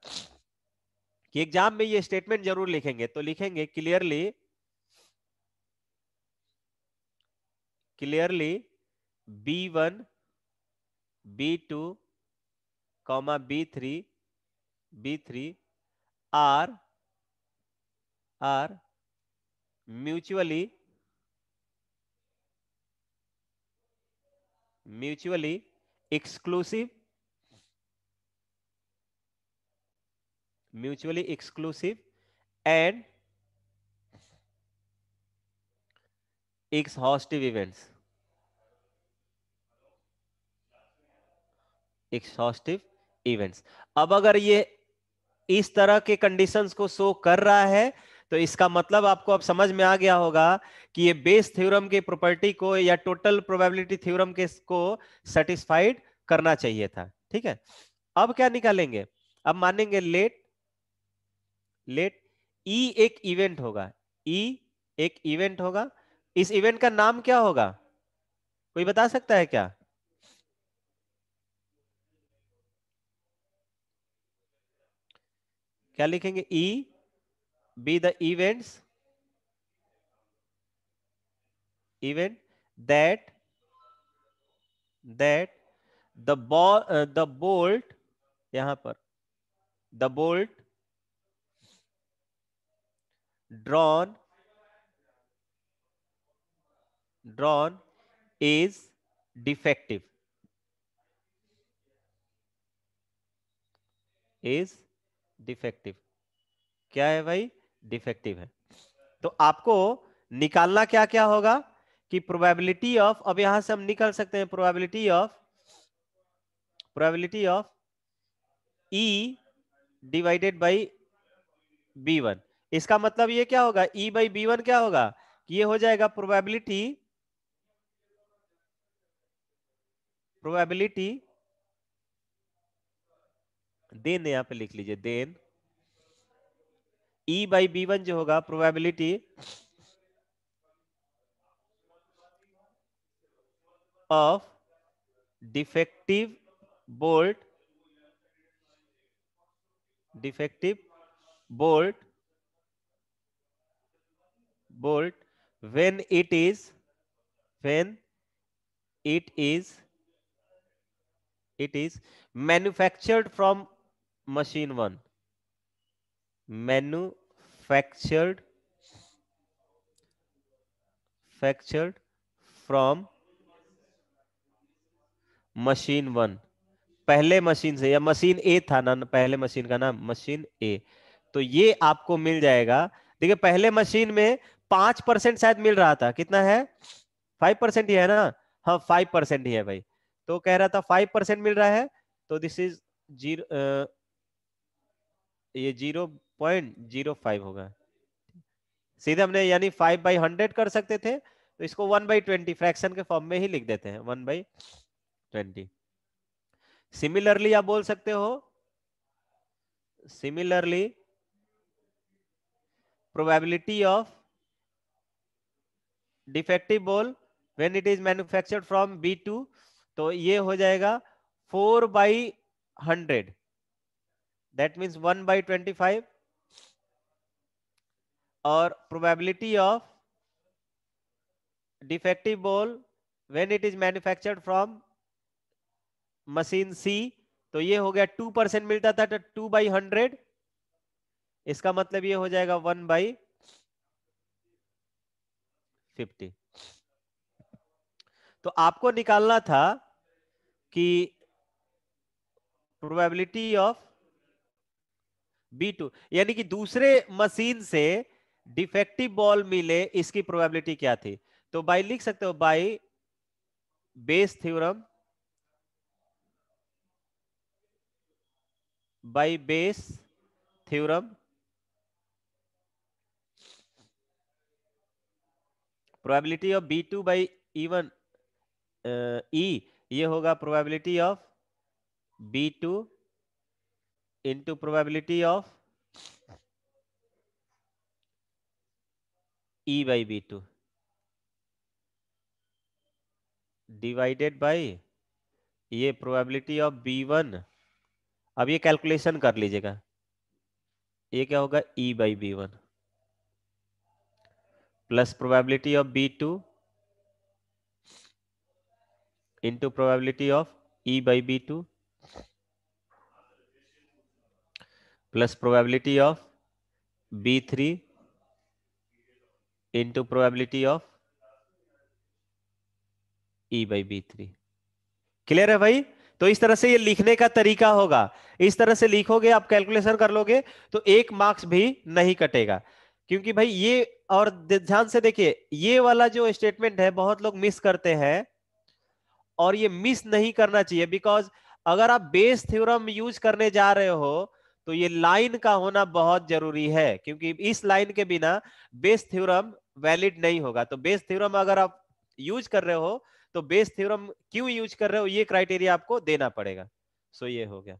कि एग्जाम में ये स्टेटमेंट जरूर लिखेंगे तो लिखेंगे clearly clearly B one B two comma B three B three are are mutually mutually exclusive mutually exclusive and exhaustive events exhaustive events अब अगर ये इस तरह के कंडीशंस को शो कर रहा है तो इसका मतलब आपको अब समझ में आ गया होगा कि ये बेस थ्योरम के प्रॉपर्टी को या टोटल प्रोबेबिलिटी थ्योरम के को सेटिस्फाइड करना चाहिए था ठीक है अब क्या निकालेंगे अब मानेंगे लेट लेट ई एक इवेंट होगा ई एक इवेंट होगा इस इवेंट का नाम क्या होगा कोई बता सकता है क्या क्या लिखेंगे E B the events event that that the बॉ द बोल्ट यहां पर the bolt drawn drawn is defective is defective क्या है भाई डिफेक्टिव है तो आपको निकालना क्या क्या होगा कि प्रोबेबिलिटी ऑफ अब यहां से हम निकल सकते हैं probability of probability of E divided by B one इसका मतलब ये क्या होगा ई बाई बी वन क्या होगा ये हो जाएगा प्रोबेबिलिटी प्रोबेबिलिटी देन यहां पे लिख लीजिए then E by B one जो होगा probability of defective bolt defective bolt bolt when it is when it is it is manufactured from machine one manufactured manufactured from machine one पहले machine से या machine ए था ना पहले machine का नाम मशीन ए तो ये आपको मिल जाएगा देखिए पहले मशीन में पांच परसेंट शायद मिल रहा था कितना है फाइव परसेंट ही है ना हाँ फाइव परसेंट ही है भाई तो कह रहा था फाइव परसेंट मिल रहा है तो दिस इज जीरो ये जीरो पॉइंट जीरो फाइव होगा सीधे हमने यानी फाइव बाई हंड्रेड कर सकते थे तो इसको वन बाई ट्वेंटी फ्रैक्शन के फॉर्म में ही लिख देते हैं वन बाई ट्वेंटी सिमिलरली आप बोल सकते हो similarly probability of defective ball when it is manufactured from B two तो ये हो जाएगा four by hundred that means one by twenty five और probability of defective ball when it is manufactured from machine C तो ये हो गया two percent मिलता था टू बाई हंड्रेड इसका मतलब ये हो जाएगा वन बाई फिफ्टी तो आपको निकालना था कि प्रोबेबिलिटी ऑफ बी टू यानी कि दूसरे मशीन से डिफेक्टिव बॉल मिले इसकी प्रोबेबिलिटी क्या थी तो बाई लिख सकते हो by Bayes theorem by Bayes theorem probability of B two by even E ये होगा probability of B two into probability of E by B two divided by ये प्रोबेबिलिटी ऑफ बी वन अब ये calculation कर लीजिएगा ये क्या होगा E by B one plus probability of B2 into probability of E by B2 plus probability of B3 into probability of E by B3. Clear है भाई तो इस तरह से ये लिखने का तरीका होगा इस तरह से लिखोगे आप कैलकुलेशन कर लोगे तो एक मार्क्स भी नहीं कटेगा क्योंकि भाई ये और ध्यान से देखिए ये वाला जो स्टेटमेंट है बहुत लोग मिस करते हैं और ये मिस नहीं करना चाहिए बिकॉज अगर आप बेस थ्योरम यूज करने जा रहे हो तो ये लाइन का होना बहुत जरूरी है क्योंकि इस लाइन के बिना बेस थ्योरम वैलिड नहीं होगा तो बेस थ्योरम अगर आप यूज कर रहे हो तो बेस थ्योरम क्यों यूज कर रहे हो ये क्राइटेरिया आपको देना पड़ेगा सो ये हो गया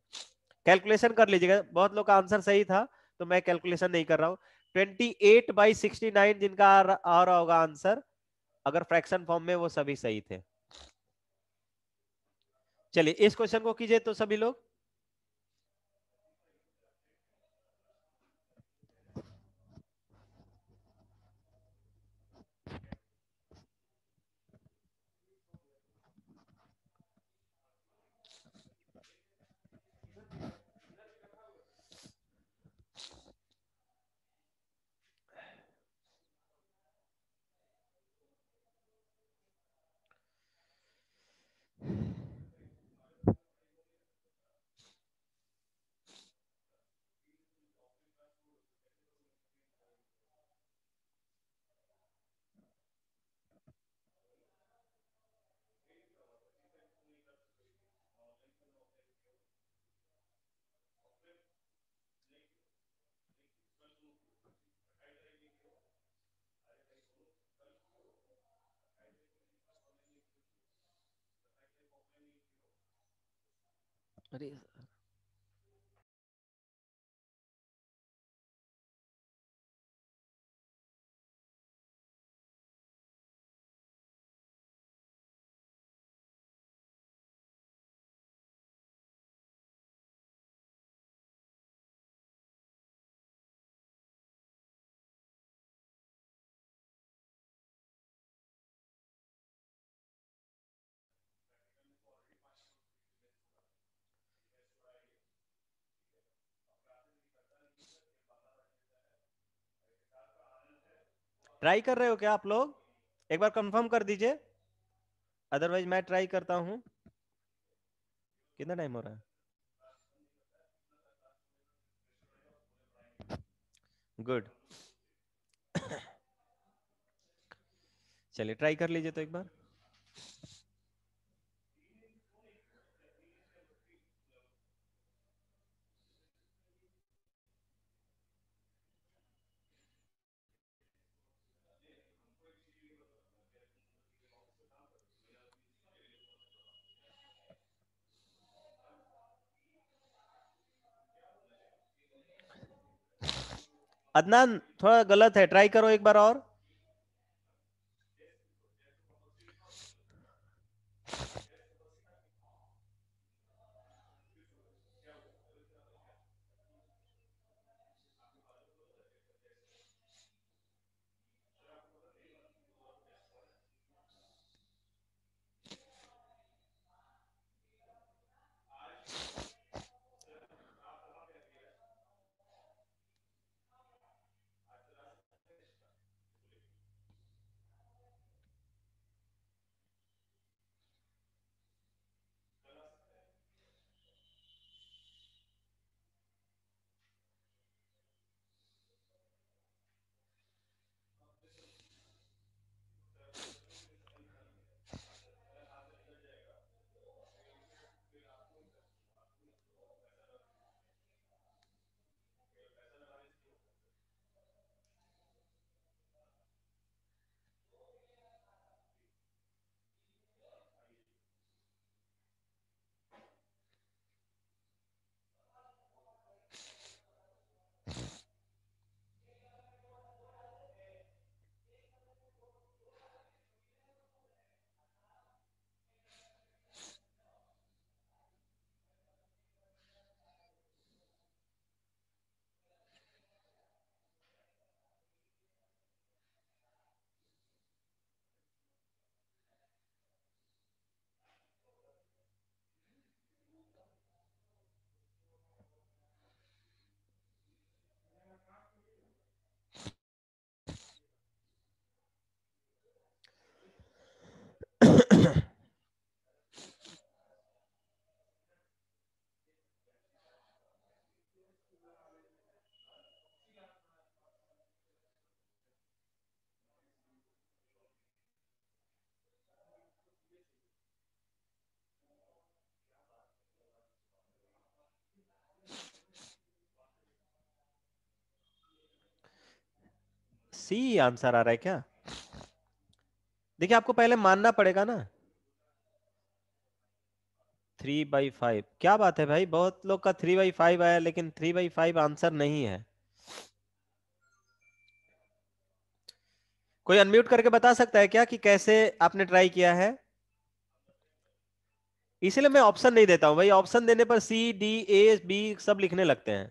कैलकुलेशन कर लीजिएगा बहुत लोग का आंसर सही था तो मैं कैलकुलेशन नहीं कर रहा हूँ twenty eight by sixty nine जिनका आ रहा होगा आंसर अगर फ्रैक्शन फॉर्म में वो सभी सही थे चलिए इस क्वेश्चन को कीजिए तो सभी लोग but it's ट्राई कर रहे हो क्या आप लोग एक बार कंफर्म कर दीजिए अदरवाइज मैं ट्राई करता हूं कितना टाइम हो रहा है गुड चलिए ट्राई कर लीजिए तो एक बार अदनान थोड़ा गलत है ट्राई करो एक बार और सी आंसर आ रहा है क्या देखिए आपको पहले मानना पड़ेगा ना थ्री बाई फाइव क्या बात है भाई बहुत लोग का थ्री बाई फाइव आया लेकिन थ्री बाई फाइव आंसर नहीं है कोई अनम्यूट करके बता सकता है क्या कि कैसे आपने ट्राई किया है इसलिए मैं ऑप्शन नहीं देता हूं भाई ऑप्शन देने पर सी डी ए बी सब लिखने लगते हैं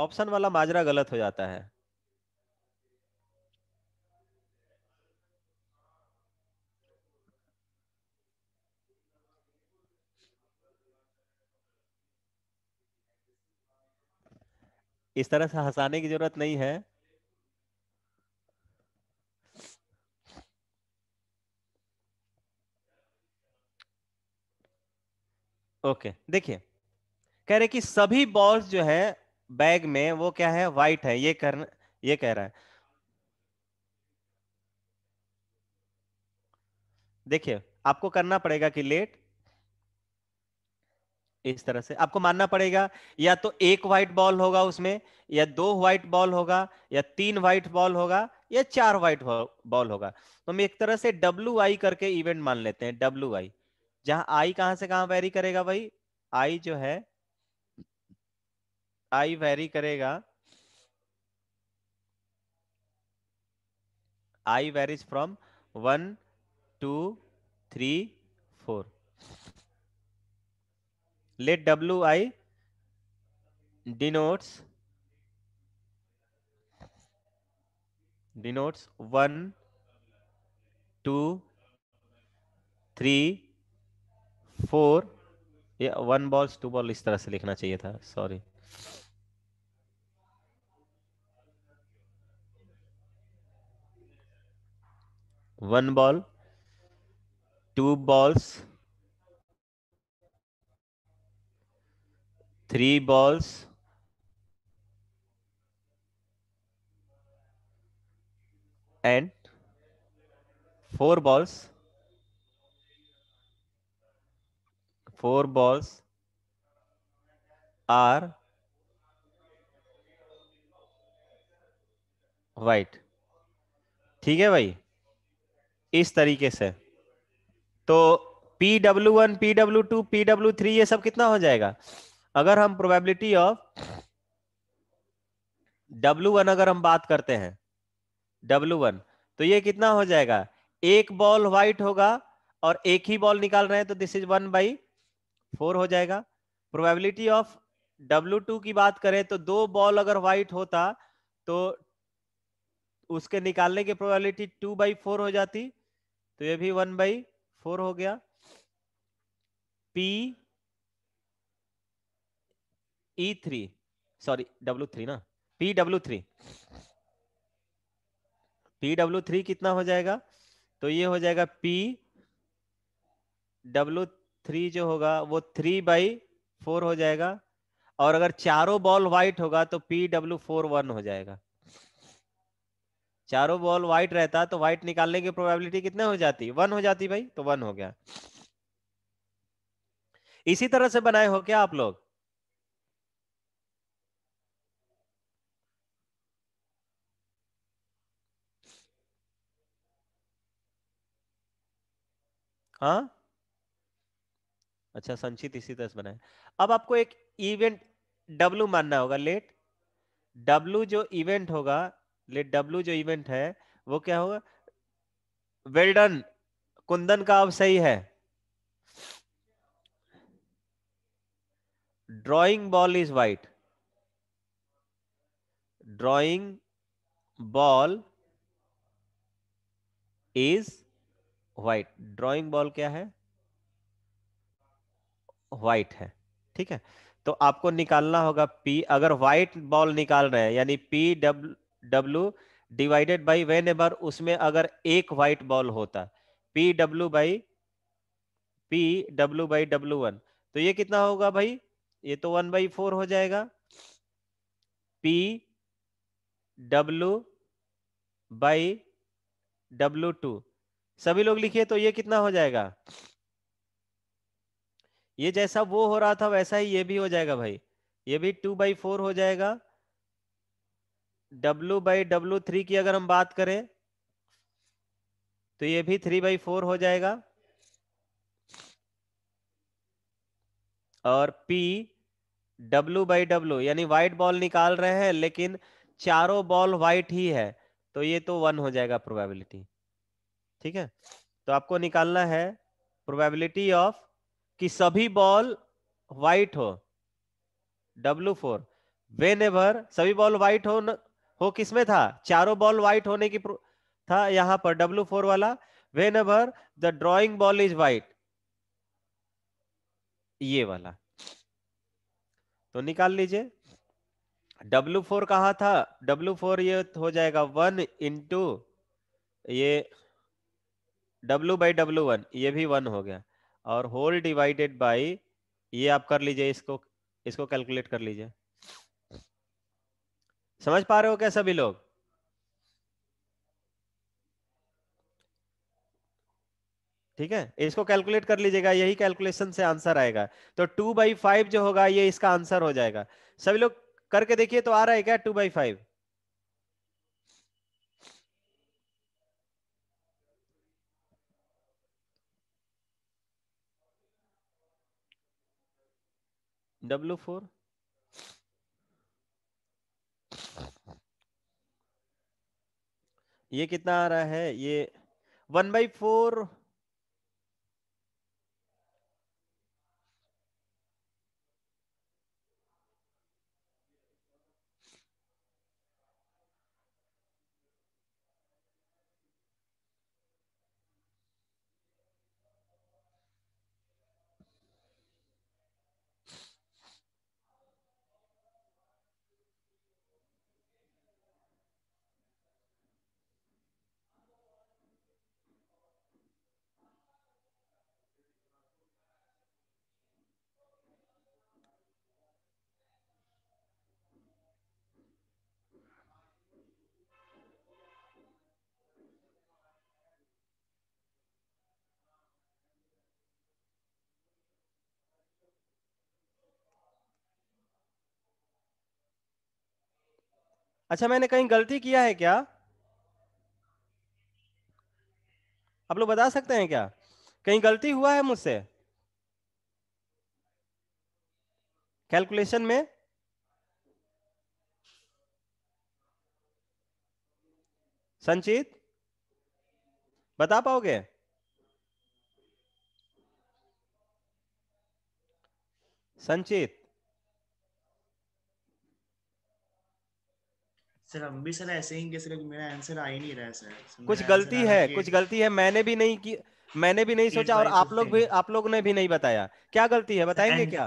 ऑप्शन वाला माजरा गलत हो जाता है इस तरह से हंसाने की जरूरत नहीं है ओके देखिए कह रहे कि सभी बॉल्स जो है बैग में वो क्या है व्हाइट है ये कर ये कह रहा है देखिए आपको करना पड़ेगा कि लेट इस तरह से आपको मानना पड़ेगा या तो एक व्हाइट बॉल होगा उसमें या दो व्हाइट बॉल होगा या तीन व्हाइट बॉल होगा या चार व्हाइट बॉल होगा तो हम एक तरह से डब्ल्यू आई करके इवेंट मान लेते हैं डब्ल्यू आई जहां आई कहां से कहां वेरी करेगा भाई आई जो है आई वेरी करेगा I varies from one two three four W I denotes denotes one two three four या वन बॉल्स टू बॉल इस तरह से लिखना चाहिए था sorry one ball two balls three balls and four balls four balls are white ठीक है भाई इस तरीके से तो P W one P W two P W three ये सब कितना हो जाएगा अगर हम प्रोबेबिलिटी ऑफ डब्ल्यू वन अगर हम बात करते हैं डब्ल्यू वन तो ये कितना हो जाएगा एक बॉल व्हाइट होगा और एक ही बॉल निकाल रहे हैं तो this is one by four हो जाएगा प्रोबेबिलिटी ऑफ डब्ल्यू टू की बात करें तो दो बॉल अगर व्हाइट होता तो उसके निकालने की प्रोबेबिलिटी टू बाई फोर हो जाती तो ये भी वन बाई फोर हो गया P E three sorry W three ना P W three P W three कितना हो जाएगा तो ये हो जाएगा पी डब्ल्यू थ्री जो होगा वो थ्री बाई फोर हो जाएगा और अगर चारों बॉल व्हाइट होगा तो पी डब्ल्यू फोर वन हो जाएगा चारों बॉल व्हाइट रहता तो व्हाइट निकालने की प्रोबेबिलिटी कितने हो जाती वन हो जाती भाई तो वन हो गया इसी तरह से बनाए हो क्या आप लोग हाँ अच्छा संचित इसी तरह से बनाए अब आपको एक इवेंट डब्लू मानना होगा लेट डब्लू जो इवेंट होगा लेट डब्ल्यू जो इवेंट है वो क्या होगा वेल डन कुंदन का अब सही है drawing ball is white drawing ball is white drawing ball क्या है व्हाइट है ठीक है तो आपको निकालना होगा पी अगर व्हाइट बॉल निकाल रहे हैं यानी P W W divided by whenever उसमें अगर एक व्हाइट बॉल होता P W by P W by W one तो ये कितना होगा भाई ये तो वन बाई फोर हो जाएगा P W by W two सभी लोग लिखिए तो ये कितना हो जाएगा ये जैसा वो हो रहा था वैसा ही ये भी हो जाएगा भाई ये भी टू बाई फोर हो जाएगा W बाई डब्ल्यू थ्री की अगर हम बात करें तो ये भी थ्री बाई फोर हो जाएगा और पी W बाई डब्ल्यू यानी व्हाइट बॉल निकाल रहे हैं लेकिन चारों बॉल व्हाइट ही है तो ये तो वन हो जाएगा प्रोबेबिलिटी ठीक है तो आपको निकालना है प्रोबेबिलिटी ऑफ कि सभी बॉल व्हाइट हो W4 फोर वेन एवर सभी बॉल व्हाइट हो न, वो किसमें था चारों बॉल व्हाइट होने की था यहां पर डब्ल्यू फोर वाला whenever the drawing ball is white ये वाला तो निकाल लीजिए डब्ल्यू फोर कहा था डब्ल्यू फोर ये हो जाएगा वन इंटू ये W बाई डब्ल्यू वन ये भी वन हो गया और होल डिवाइडेड बाई ये आप कर लीजिए इसको इसको कैलकुलेट कर लीजिए समझ पा रहे हो क्या सभी लोग ठीक है इसको कैलकुलेट कर लीजिएगा यही कैलकुलेशन से आंसर आएगा तो टू बाई फाइव जो होगा ये इसका आंसर हो जाएगा सभी लोग करके देखिए तो आ रहा है क्या two by five W four ये कितना आ रहा है ये वन बाई फोर अच्छा मैंने कहीं गलती किया है क्या आप लोग बता सकते हैं क्या कहीं गलती हुआ है मुझसे कैलकुलेशन में संचित बता पाओगे संचित सर हम भी सर ऐसे ही सर मेरा आंसर आ ही नहीं रहा सर कुछ गलती है कुछ गलती है मैंने भी नहीं की मैंने भी नहीं सोचा और आप लोग भी आप लोग ने भी नहीं बताया क्या गलती है बताएंगे क्या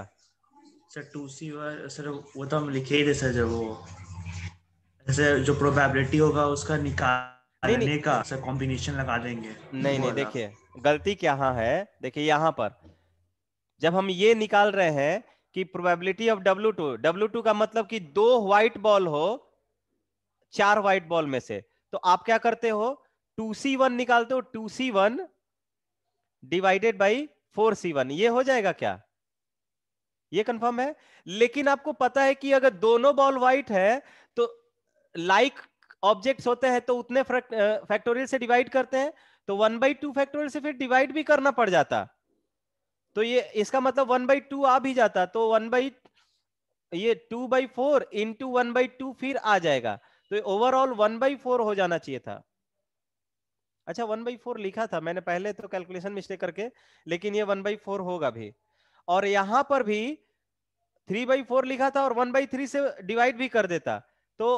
सर टू सी वर सर वो तो हम लिखे ही थे सर जब वो सर जो प्रोबेबिलिटी होगा उसका निकालने नहीं, नहीं, का सर कॉम्बिनेशन लगा देंगे नहीं नहीं देखिए गलती क्या है देखिए यहाँ पर जब हम ये निकाल रहे हैं कि probability of W two W two का मतलब कि दो व्हाइट बॉल हो चार व्हाइट बॉल में से तो आप क्या करते हो टू सी वन निकालते हो two C one divided by four C one ये हो जाएगा क्या ये कंफर्म है लेकिन आपको पता है कि अगर दोनों बॉल व्हाइट है तो लाइक like ऑब्जेक्ट्स होते हैं तो उतने फैक्टोरियल से डिवाइड करते हैं तो वन बाई टू फैक्टोरियल से फिर डिवाइड भी करना पड़ जाता तो ये इसका मतलब वन बाई टू आ भी जाता तो वन बाई ये two by four into one by two फिर आ जाएगा तो ओवरऑल वन बाई फोर हो जाना चाहिए था अच्छा वन बाई फोर लिखा था मैंने पहले तो कैलकुलेशन मिस्टेक करके लेकिन ये वन बाई फोर होगा भी और यहां पर भी थ्री बाई फोर लिखा था और वन बाई थ्री से डिवाइड भी कर देता तो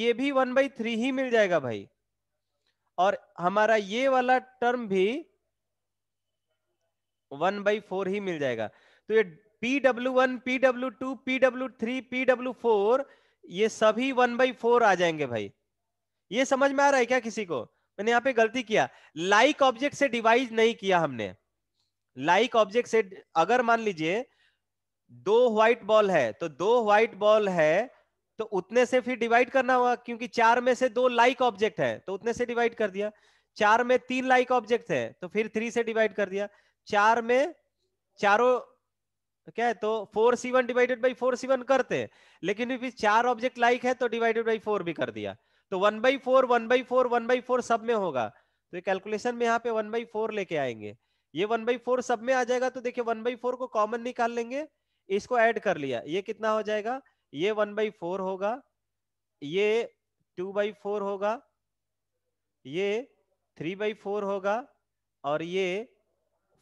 ये भी वन बाई थ्री ही मिल जाएगा भाई और हमारा ये वाला टर्म भी वन बाई फोर ही मिल जाएगा तो ये P W one P W two P W three P W four ये सभी वन बाई फोर आ जाएंगे भाई ये समझ में आ रहा है क्या किसी को मैंने यहाँ पे गलती किया लाइक like ऑब्जेक्ट से डिवाइड नहीं किया हमने लाइक like ऑब्जेक्ट से अगर मान लीजिए दो व्हाइट बॉल है तो दो व्हाइट बॉल है तो उतने से फिर डिवाइड करना होगा क्योंकि चार में से दो लाइक like ऑब्जेक्ट है तो उतने से डिवाइड कर दिया चार में तीन लाइक ऑब्जेक्ट है तो फिर थ्री से डिवाइड कर दिया चार में चारों तो क्या है तो four C one divided by four C one करते लेकिन फिर चार ऑब्जेक्ट लाइक है तो डिवाइडेड बाई फोर भी कर दिया तो one by four one by four one by four सब में होगा तो ये कैलकुलेशन में यहाँ पे वन बाई फोर लेके आएंगे ये वन बाई फोर सब में आ जाएगा तो देखिये वन बाई फोर को कॉमन निकाल लेंगे इसको ऐड कर लिया ये कितना हो जाएगा ये वन बाई फोर होगा ये टू बाई फोर होगा ये थ्री बाई फोर होगा और ये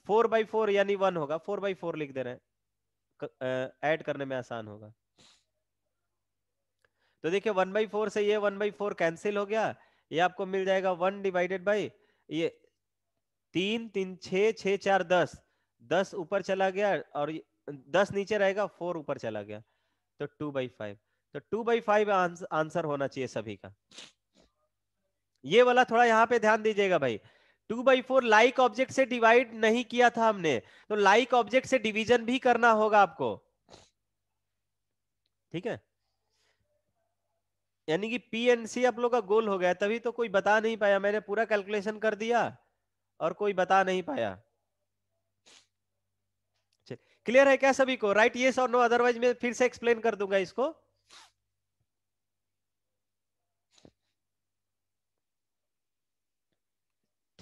फोर बाई फोर यानी वन होगा फोर बाई फोर लिख दे रहे हैं ऐड करने में आसान होगा तो देखिए वन बाई फोर से ये वन बाई फोर कैंसिल हो गया ये आपको मिल जाएगा वन डिवाइडेड बाई ये तीन तीन छ छ चार दस दस ऊपर चला गया और दस नीचे रहेगा फोर ऊपर चला गया तो टू बाई फाइव तो टू बाई फाइव आंसर होना चाहिए सभी का ये वाला थोड़ा यहाँ पे ध्यान दीजिएगा भाई two by four like object से डिवाइड नहीं किया था हमने तो लाइक ऑब्जेक्ट से डिवीजन भी करना होगा आपको ठीक है यानी कि पीएनसी आप लोग का गोल हो गया तभी तो कोई बता नहीं पाया मैंने पूरा कैलकुलेशन कर दिया और कोई बता नहीं पाया क्लियर है क्या सभी को राइट ये और नो अदरवाइज मैं फिर से एक्सप्लेन कर दूंगा इसको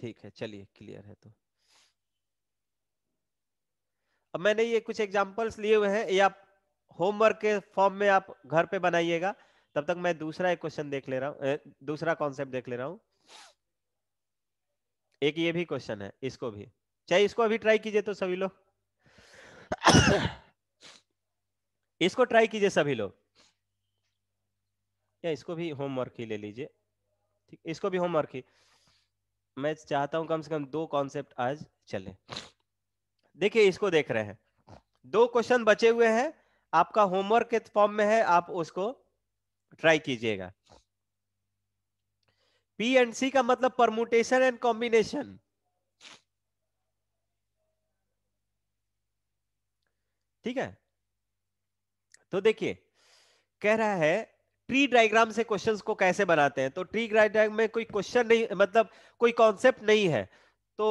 ठीक है चलिए क्लियर है तो अब मैंने ये कुछ एग्जांपल्स लिए हुए हैं ये आप होमवर्क के फॉर्म में आप घर पे बनाइएगा तब तक मैं दूसरा एक क्वेश्चन देख ले रहा हूं दूसरा कॉन्सेप्ट देख ले रहा हूं एक ये भी क्वेश्चन है इसको भी चाहे इसको अभी ट्राई कीजिए तो सभी लोग इसको ट्राई कीजिए सभी लोग या इसको भी होमवर्क ही ले लीजिए ठीक इसको भी होमवर्क ही मैं चाहता हूं कम से कम दो कॉन्सेप्ट आज चले देखिए इसको देख रहे हैं दो क्वेश्चन बचे हुए हैं आपका होमवर्क के फॉर्म में है आप उसको ट्राई कीजिएगा पी एंड सी का मतलब परमुटेशन एंड कॉम्बिनेशन ठीक है तो देखिए कह रहा है ट्री डायग्राम से क्वेश्चंस को कैसे बनाते हैं तो ट्री डायग्राम में कोई क्वेश्चन नहीं मतलब कोई कॉन्सेप्ट नहीं है तो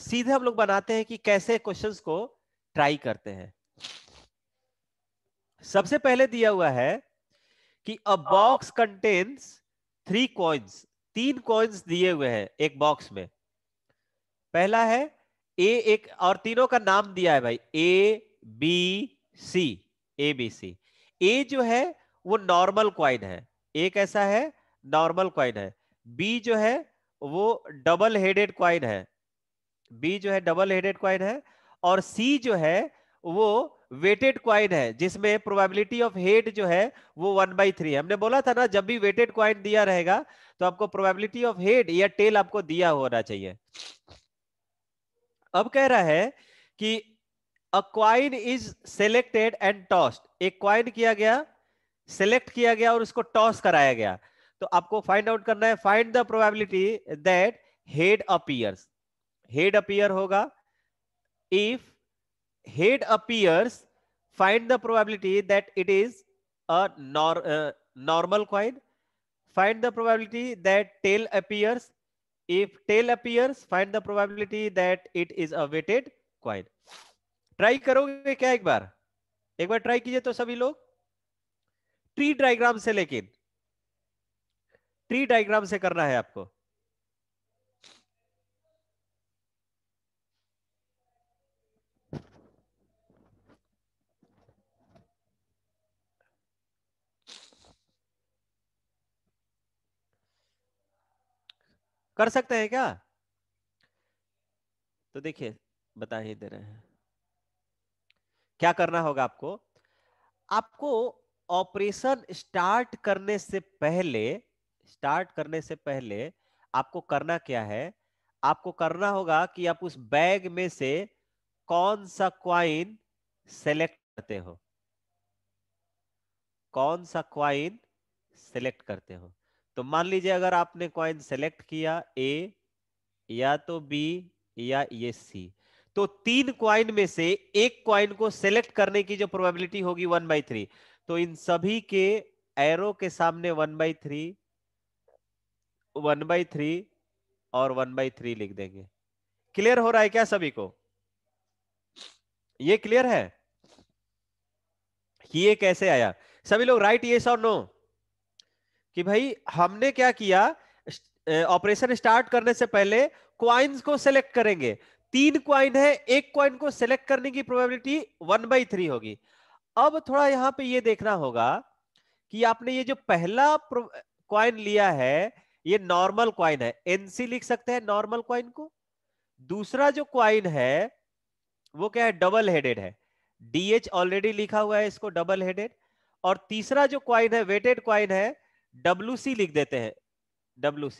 सीधे हम लोग बनाते हैं कि कैसे क्वेश्चंस को ट्राई करते हैं सबसे पहले दिया हुआ है कि a box contains three coins तीन कॉइन्स दिए हुए हैं एक बॉक्स में पहला है ए एक और तीनों का नाम दिया है भाई A B C A B C ए जो है वो नॉर्मल क्वाइन है ए कैसा है नॉर्मल क्वाइन है बी जो है वो डबल हेडेड क्वाइन है बी जो है डबल हेडेड क्वाइन है और सी जो है वो वेटेड क्वाइन है जिसमें प्रोबेबिलिटी ऑफ हेड जो है वो वन बाई थ्री हमने बोला था ना जब भी वेटेड क्वाइन दिया रहेगा तो आपको प्रोबेबिलिटी ऑफ हेड या टेल आपको दिया होना चाहिए अब कह रहा है कि a coin is selected and tossed एक क्वाइन किया गया सेलेक्ट किया गया और उसको टॉस कराया गया तो आपको फाइंड आउट करना है find the probability that head appears head appear होगा if head appears find the probability that it is a normal coin find the probability that tail appears if tail uh, appears find the probability that it is a weighted coin try करोगे क्या एक बार एक बार try कीजिए तो सभी लोग tree diagram से लेकिन ट्री डायग्राम से करना है आपको कर सकते हैं क्या तो देखिए बता ही दे रहे हैं क्या करना होगा आपको आपको ऑपरेशन स्टार्ट करने से पहले स्टार्ट करने से पहले आपको करना क्या है आपको करना होगा कि आप उस बैग में से कौन सा क्वाइन सेलेक्ट करते हो कौन सा क्वाइन सेलेक्ट करते हो तो मान लीजिए अगर आपने क्वाइन सेलेक्ट किया ए या तो बी या ये सी तो तीन क्वाइन में से एक क्वाइन को सेलेक्ट करने की जो प्रोबेबिलिटी होगी वन बाई थ्री तो इन सभी के एरो के सामने one by three one by three और वन बाई थ्री लिख देंगे क्लियर हो रहा है क्या सभी को ये क्लियर है कि ये कैसे आया सभी लोग राइट ये और नो कि भाई हमने क्या किया ऑपरेशन स्टार्ट करने से पहले क्वाइंस को सेलेक्ट करेंगे तीन क्वाइन है एक क्वाइन को सेलेक्ट करने की प्रोबेबिलिटी वन बाई थ्री होगी अब थोड़ा यहां पे ये देखना होगा कि आपने ये जो पहला क्वाइन लिया है ये नॉर्मल क्वाइन है एनसी लिख सकते हैं नॉर्मल क्वाइन को दूसरा जो क्वाइन है वो क्या है डबल हेडेड है डीएच ऑलरेडी लिखा हुआ है इसको डबल हेडेड और तीसरा जो क्वाइन है वेटेड क्वाइन है डब्ल्यू लिख देते हैं डब्ल्यू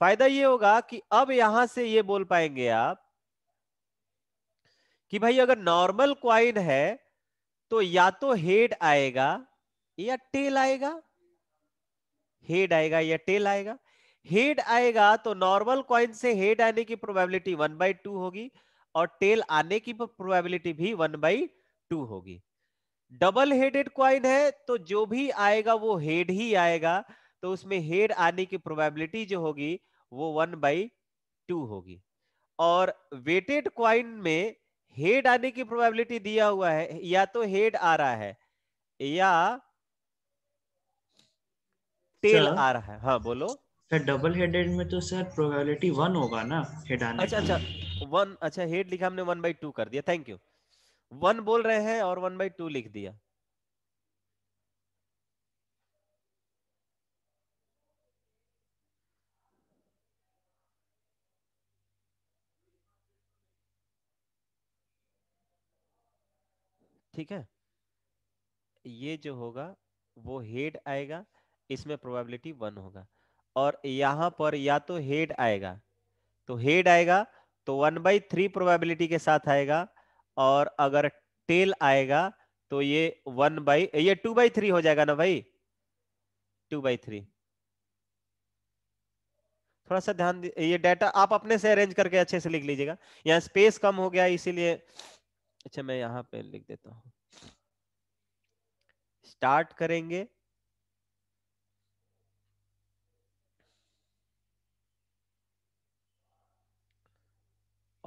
फायदा ये होगा कि अब यहां से ये बोल पाएंगे आप कि भाई अगर नॉर्मल क्वाइन है तो या तो हेड आएगा या टेल आएगा हेड आएगा या टेल आएगा हेड आएगा तो नॉर्मल कॉइन से हेड आने की प्रोबेबिलिटी वन बाई टू होगी और टेल आने की प्रोबेबिलिटी भी वन बाई टू होगी डबल हेडेड क्वाइन है तो जो भी आएगा वो हेड ही आएगा तो उसमें हेड आने की प्रोबेबिलिटी जो होगी वो वन बाई टू होगी और वेटेड क्वाइन में हेड आने की प्रोबेबिलिटी दिया हुआ है या तो हेड आ रहा है या टेल आ रहा है हाँ बोलो सर डबल हेडेड में तो सर प्रोबेबिलिटी वन होगा ना हेड आने अच्छा अच्छा वन अच्छा हेड लिखा हमने वन बाई टू कर दिया थैंक यू वन बोल रहे हैं और वन बाई टू लिख दिया ठीक है ये जो होगा वो हेड आएगा इसमें प्रोबेबिलिटी वन होगा और यहां पर या तो हेड आएगा तो हेड आएगा तो वन बाई थ्री प्रोबेबिलिटी के साथ आएगा और अगर टेल आएगा तो ये वन बाई ये टू बाई थ्री हो जाएगा ना भाई टू बाई थ्री थोड़ा सा ध्यान ये डाटा आप अपने से अरेंज करके अच्छे से लिख लीजिएगा यहाँ स्पेस कम हो गया इसीलिए अच्छा मैं यहां पे लिख देता हूं स्टार्ट करेंगे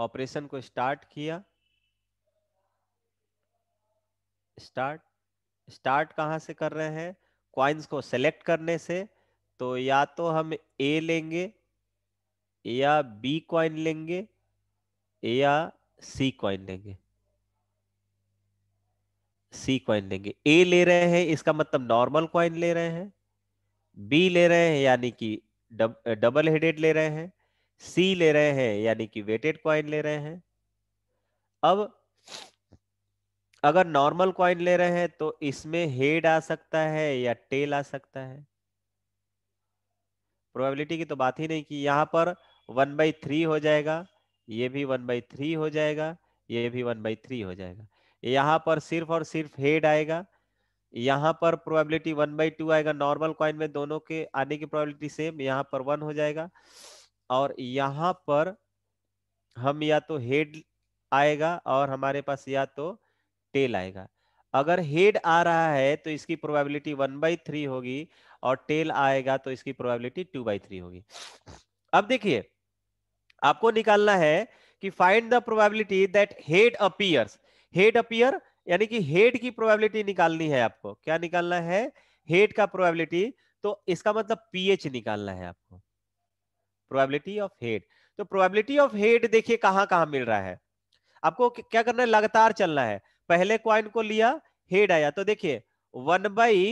ऑपरेशन को स्टार्ट किया स्टार्ट स्टार्ट कहां से कर रहे हैं क्वाइंस को सेलेक्ट करने से तो या तो हम ए लेंगे या बी क्वाइन लेंगे या सी क्वाइन लेंगे सी क्वाइन लेंगे ए ले रहे हैं इसका मतलब नॉर्मल क्वाइन ले रहे हैं बी ले रहे हैं यानी कि डब, डबल हेडेड ले रहे हैं सी ले रहे हैं यानी कि वेटेड क्वाइन ले रहे हैं अब अगर नॉर्मल क्वाइन ले रहे हैं तो इसमें हेड आ सकता है या टेल आ सकता है प्रोबेबिलिटी की तो बात ही नहीं की यहां पर वन बाई थ्री हो जाएगा ये भी वन बाई थ्री हो जाएगा ये भी वन बाई थ्री हो जाएगा यहाँ पर सिर्फ और सिर्फ हेड आएगा यहां पर प्रोबेबिलिटी वन बाई टू आएगा नॉर्मल कॉइन में दोनों के आने की प्रोबेबिलिटी सेम यहाँ पर वन हो जाएगा और यहाँ पर हम या तो हेड आएगा और हमारे पास या तो टेल आएगा अगर हेड आ रहा है तो इसकी प्रोबेबिलिटी वन बाई थ्री होगी और टेल आएगा तो इसकी प्रोबेबिलिटी टू बाई थ्री होगी अब देखिए आपको निकालना है कि find the probability that head appears head appear यानी कि हेड की प्रोबेबिलिटी निकालनी है आपको क्या निकालना है हेड का प्रोबेबिलिटी तो इसका मतलब पीएच निकालना है आपको प्रोबेबिलिटी ऑफ हेड तो प्रोबेबिलिटी ऑफ हेड देखिए कहां कहां मिल रहा है आपको क्या करना है लगातार चलना है पहले क्वाइन को लिया हेड आया तो देखिए वन बाई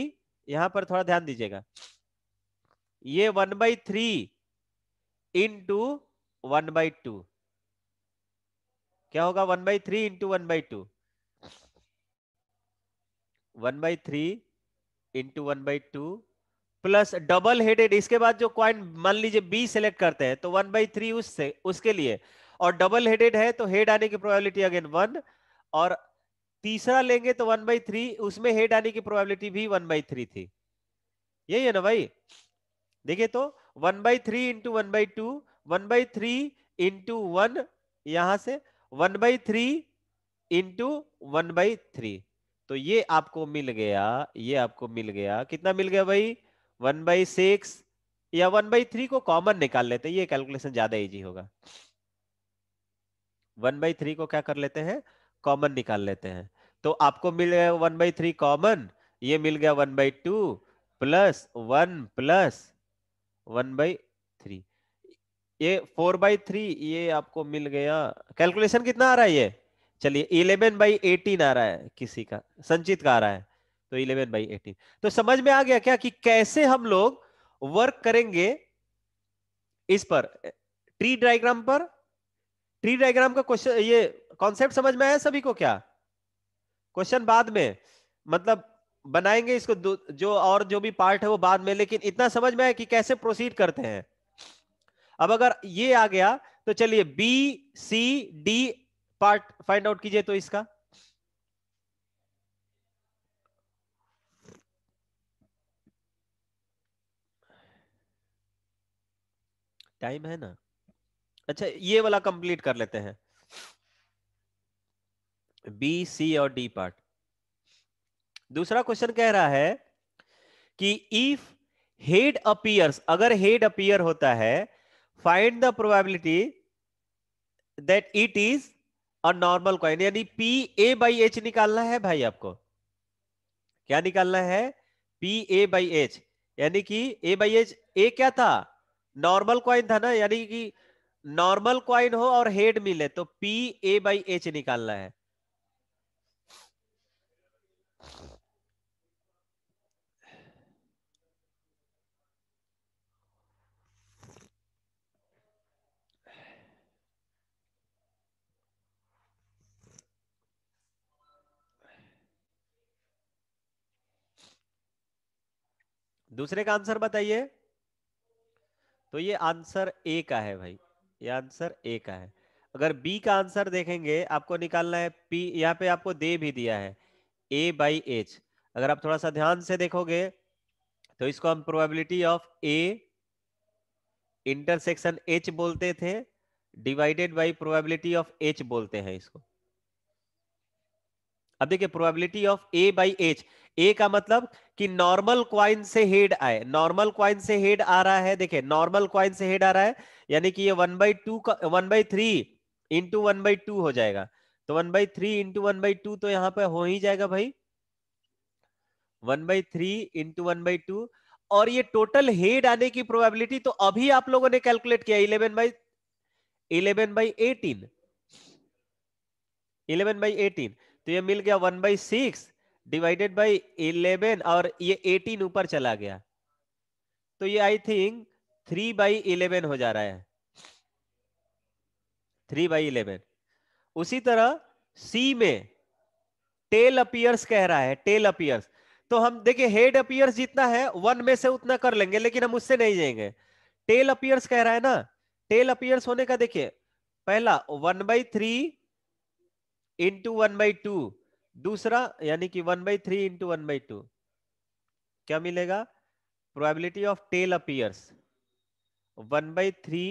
यहां पर थोड़ा ध्यान दीजिएगा ये one by three into one by two क्या होगा one by three into one by two one by three into one by two plus double headed इसके बाद जो क्वाइन मान लीजिए बी सेलेक्ट करते हैं तो वन बाई थ्री उससे उसके लिए और डबल हेडेड है तो हेड आने की प्रोबेबिलिटी अगेन वन और तीसरा लेंगे तो वन बाई थ्री उसमें हेड आने की प्रोबेबिलिटी भी वन बाई थ्री थी यही है ना भाई देखिए तो one by three into one by two one by three into one यहां से one by three into one by three तो ये आपको मिल गया ये आपको मिल गया कितना मिल गया भाई वन बाई सिक्स या वन बाई थ्री को कॉमन निकाल लेते हैं ये कैलकुलेशन ज्यादा इजी होगा वन बाई थ्री को क्या कर लेते हैं कॉमन निकाल लेते हैं तो आपको मिल गया वन बाई थ्री कॉमन ये मिल गया one by two plus one plus one by ये फोर बाई थ्री ये आपको मिल गया कैलकुलेशन कितना आ रहा है ये चलिए इलेवन बाई एटीन आ रहा है किसी का संचित का आ रहा है तो इलेवन बाई एटीन तो समझ में आ गया क्या कि कैसे हम लोग वर्क करेंगे इस पर ट्री डायग्राम पर ट्री डायग्राम का क्वेश्चन ये कॉन्सेप्ट समझ में आया सभी को क्या क्वेश्चन बाद में मतलब बनाएंगे इसको जो और जो भी पार्ट है वो बाद में लेकिन इतना समझ में आया कि कैसे प्रोसीड करते हैं अब अगर ये आ गया तो चलिए B C D part find out कीजिए तो इसका टाइम है ना अच्छा ये वाला कंप्लीट कर लेते हैं बी सी और डी पार्ट दूसरा क्वेश्चन कह रहा है कि इफ हेड अपियर्स अगर हेड अपियर होता है find the probability that it is a normal coin यानी पी ए बाई एच निकालना है भाई आपको क्या निकालना है पी ए बाई एच यानी कि ए बाई एच ए क्या था नॉर्मल क्वाइन था ना यानी कि नॉर्मल क्वाइन हो और हेड मिले तो पी ए बाई एच निकालना है दूसरे का आंसर बताइए तो ये आंसर ए का है भाई ये आंसर ए का है अगर बी का आंसर देखेंगे आपको निकालना है पी यहाँ पे आपको दे भी दिया है ए बाई एच अगर आप थोड़ा सा ध्यान से देखोगे तो इसको हम probability of A intersection H बोलते थे divided by probability of H बोलते हैं इसको अब देखिए probability of A by H A का मतलब कि नॉर्मल क्वाइन से हेड आए नॉर्मल क्वाइन से हेड आ रहा है देखिए नॉर्मल क्वाइन से हेड आ रहा है यानी कि ये वन बाई टू का one by three into one by two हो जाएगा तो one by three into one by two तो यहां पे हो ही जाएगा भाई one by three into one by two और ये टोटल हेड आने की प्रोबेबिलिटी तो अभी आप लोगों ने कैलकुलेट किया eleven by eleven by eighteen eleven by eighteen तो ये मिल गया one by six divided by eleven और ये एटीन ऊपर चला गया तो ये I think three by eleven हो जा रहा है थ्री बाई इलेवन उसी तरह सी में टेल अपियर्स कह रहा है टेल अपियर्स तो हम देखिए हेड अपियर्स जितना है वन में से उतना कर लेंगे लेकिन हम उससे नहीं जाएंगे टेल अपियर्स कह रहा है ना टेल अपियर्स होने का देखिए पहला one by three into one by two दूसरा यानी कि one by three into one by two क्या मिलेगा probability of tail appears one by three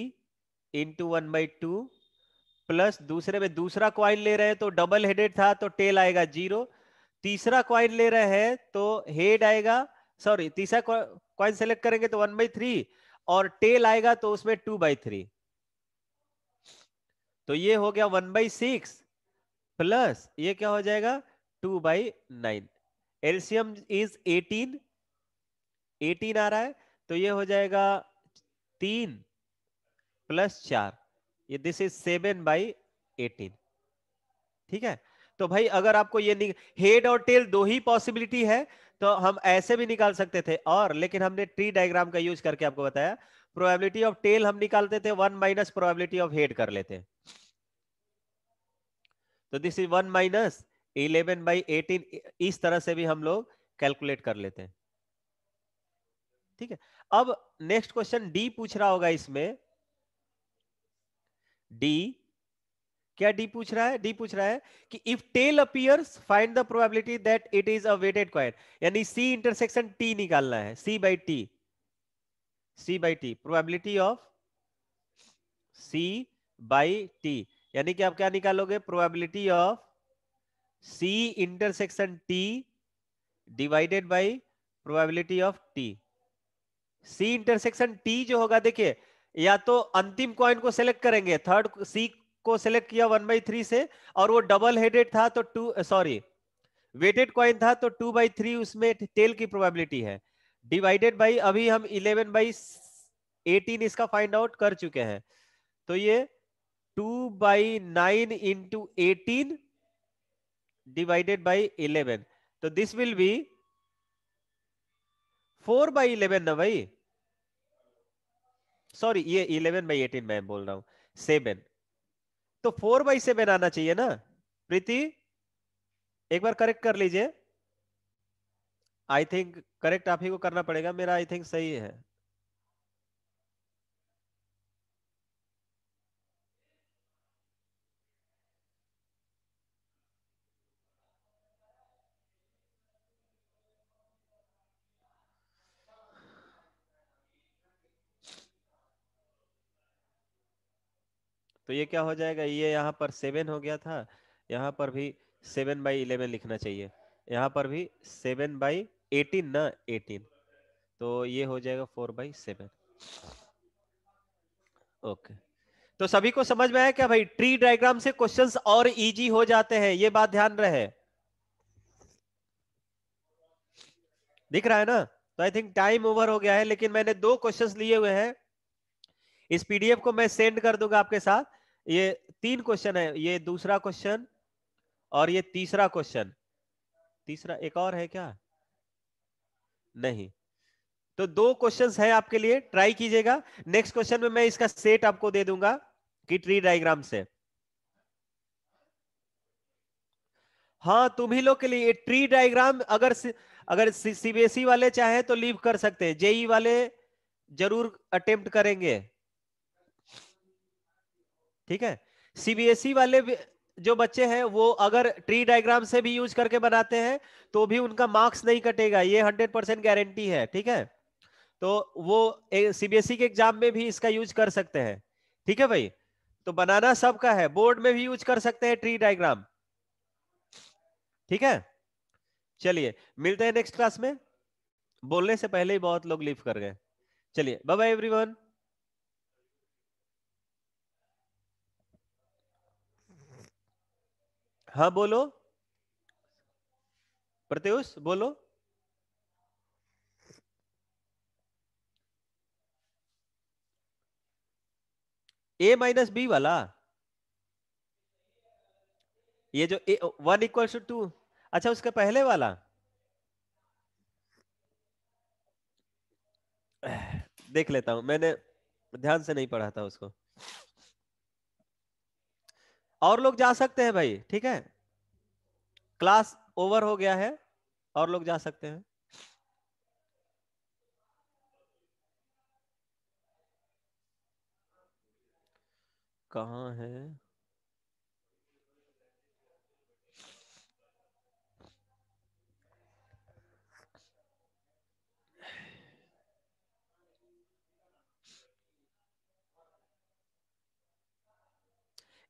into one by two plus दूसरे में दूसरा क्वाइन ले रहे हैं तो डबल हेडेड था तो टेल आएगा जीरो तीसरा क्वाइन ले रहे हैं तो हेड आएगा सॉरी तीसरा क्वाइन सेलेक्ट करेंगे तो वन बाई थ्री और टेल आएगा तो उसमें टू बाई थ्री तो ये हो गया वन बाई सिक्स प्लस ये क्या हो जाएगा टू बाई नाइन एल्सियम इज एटीन एटीन आ रहा है तो ये हो जाएगा तीन प्लस चार ये this is seven by eighteen ठीक है तो भाई अगर आपको ये हेड और टेल दो ही पॉसिबिलिटी है तो हम ऐसे भी निकाल सकते थे और लेकिन हमने ट्री डायग्राम का यूज करके आपको बताया प्रोबेबिलिटी ऑफ टेल हम निकालते थे one minus probability of head कर लेते हैं तो this is one minus eleven by eighteen इस तरह से भी हम लोग कैलकुलेट कर लेते हैं ठीक है अब नेक्स्ट क्वेश्चन डी पूछ रहा होगा इसमें डी क्या डी पूछ रहा है डी पूछ रहा है कि if tail appears find the probability that it is a weighted coin यानी सी इंटरसेक्शन टी निकालना है C by T C by T probability of C by T यानी कि आप क्या निकालोगे probability of C intersection T divided by probability of T C intersection T जो होगा देखिए या तो अंतिम कॉइन को सेलेक्ट करेंगे थर्ड सी को सेलेक्ट किया वन बाई थ्री से और वो डबल हेडेड था तो टू सॉरी वेटेड कॉइन था तो टू बाई थ्री उसमें टेल की प्रोबेबिलिटी है डिवाइडेड बाई अभी हम इलेवन बाई एटीन इसका फाइंड आउट कर चुके हैं तो ये two by nine into eighteen divided by eleven तो this will be four by eleven ना भाई सॉरी ये इलेवन बाई एटीन मैं बोल रहा हूं सेवन तो फोर बाई सेवन आना चाहिए ना प्रीति एक बार करेक्ट कर लीजिए आई थिंक करेक्ट आप ही को करना पड़ेगा मेरा आई थिंक सही है तो ये क्या हो जाएगा ये यहाँ पर सेवन हो गया था यहाँ पर भी सेवन बाई इलेवन लिखना चाहिए यहाँ पर भी सेवन बाई एटीन ना एटीन तो ये हो जाएगा फोर बाई सेवन ओके तो सभी को समझ में आया क्या भाई ट्री डायग्राम से क्वेश्चंस और इजी हो जाते हैं ये बात ध्यान रहे दिख रहा है ना तो आई थिंक टाइम ओवर हो गया है लेकिन मैंने दो क्वेश्चंस लिए हुए हैं इस पीडीएफ को मैं सेंड कर दूंगा आपके साथ ये तीन क्वेश्चन है ये दूसरा क्वेश्चन और ये तीसरा क्वेश्चन तीसरा एक और है क्या नहीं तो दो क्वेश्चंस है आपके लिए ट्राई कीजिएगा नेक्स्ट क्वेश्चन में मैं इसका सेट आपको दे दूंगा कि ट्री डायग्राम से हाँ तुम ही लोग के लिए ट्री डायग्राम अगर अगर सीबीएसई e वाले चाहे तो लीव कर सकते हैं जेई e वाले जरूर अटेम्प्ट करेंगे ठीक है सीबीएसई e वाले जो बच्चे हैं वो अगर ट्री डायग्राम से भी यूज करके बनाते हैं तो भी उनका मार्क्स नहीं कटेगा ये हंड्रेड परसेंट गारंटी है ठीक है तो वो सीबीएसई e के एग्जाम में भी इसका यूज कर सकते हैं ठीक है भाई तो बनाना सबका है बोर्ड में भी यूज कर सकते हैं ट्री डायग्राम ठीक है चलिए मिलते हैं नेक्स्ट क्लास में बोलने से पहले ही बहुत लोग लिफ कर गए चलिए बाय बाय एवरीवन हा बोलो प्रत्युष बोलो ए माइनस बी वाला ये जो A one equal to two अच्छा उसका पहले वाला देख लेता हूं मैंने ध्यान से नहीं पढ़ा था उसको और लोग जा सकते हैं भाई ठीक है क्लास ओवर हो गया है और लोग जा सकते हैं कहाँ है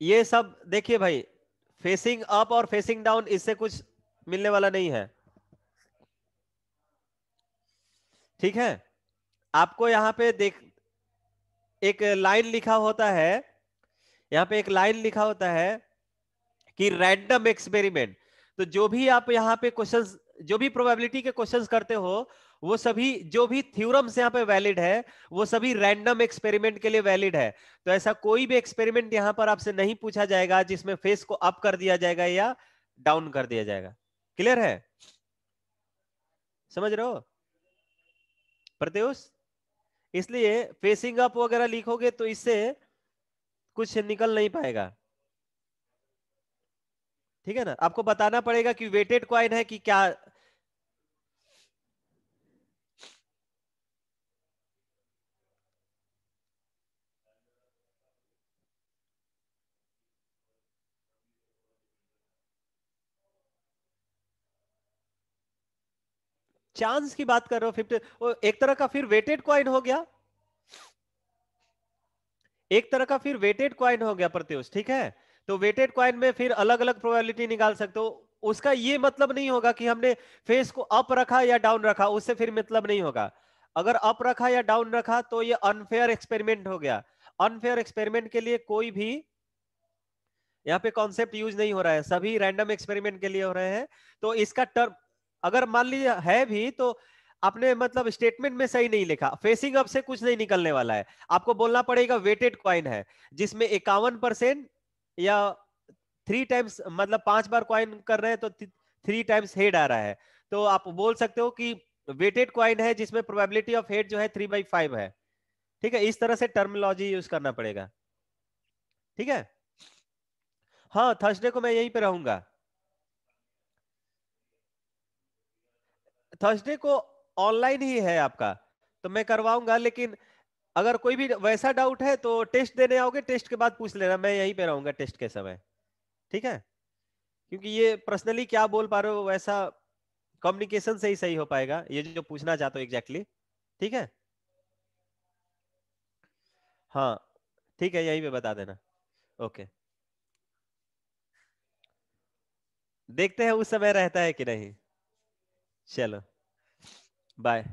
ये सब देखिए भाई फेसिंग अप और फेसिंग डाउन इससे कुछ मिलने वाला नहीं है ठीक है आपको यहां पे देख एक लाइन लिखा होता है यहां पे एक लाइन लिखा होता है कि रैंडम एक्सपेरिमेंट तो जो भी आप यहां पे क्वेश्चन जो भी प्रोबेबिलिटी के क्वेश्चन करते हो वो सभी जो भी थ्योरम्स यहाँ पे वैलिड है वो सभी रैंडम एक्सपेरिमेंट के लिए वैलिड है तो ऐसा कोई भी एक्सपेरिमेंट यहाँ पर आपसे नहीं पूछा जाएगा जिसमें फेस को अप कर दिया जाएगा या डाउन कर दिया जाएगा क्लियर है समझ रहे हो प्रत्युष इसलिए फेसिंग अप वगैरह लिखोगे तो इससे कुछ निकल नहीं पाएगा ठीक है ना आपको बताना पड़ेगा कि वेटेड क्वाइन है कि क्या चांस की बात कर रहे हो फिफ्टी एक तरह का फिर वेटेड क्वाइन हो गया एक तरह का फिर वेटेड क्वाइन हो गया प्रत्युष ठीक है तो वेटेड क्वाइन में फिर अलग अलग प्रोबेबिलिटी निकाल सकते हो उसका ये मतलब नहीं होगा कि हमने फेस को अप रखा या डाउन रखा उससे फिर मतलब नहीं होगा अगर अप रखा या डाउन रखा तो ये अनफेयर एक्सपेरिमेंट हो गया अनफेयर एक्सपेरिमेंट के लिए कोई भी यहाँ पे कॉन्सेप्ट यूज नहीं हो रहा है सभी रैंडम एक्सपेरिमेंट के लिए हो रहे हैं तो इसका टर्म अगर मान लीजिए है भी तो आपने मतलब स्टेटमेंट में सही नहीं लिखा फेसिंग अप से कुछ नहीं निकलने वाला है आपको बोलना पड़ेगा वेटेड क्वाइन है जिसमें इक्यावन परसेंट या थ्री टाइम्स मतलब पांच बार क्वाइन कर रहे हैं तो थ्री टाइम्स हेड आ रहा है तो आप बोल सकते हो कि वेटेड क्वाइन है जिसमें प्रोबेबिलिटी ऑफ हेड जो है थ्री बाई फाइव है ठीक है इस तरह से टर्मोलॉजी यूज करना पड़ेगा ठीक है हाँ थर्सडे को मैं यहीं पे रहूंगा थर्सडे को ऑनलाइन ही है आपका तो मैं करवाऊंगा लेकिन अगर कोई भी वैसा डाउट है तो टेस्ट देने आओगे टेस्ट के बाद पूछ लेना मैं यहीं पे रहूंगा टेस्ट के समय ठीक है क्योंकि ये पर्सनली क्या बोल पा रहे हो वैसा कम्युनिकेशन से ही सही हो पाएगा ये जो पूछना चाहते हो एग्जैक्टली ठीक है हाँ ठीक है यहीं पे बता देना ओके देखते हैं उस समय रहता है कि नहीं Shallow. Bye.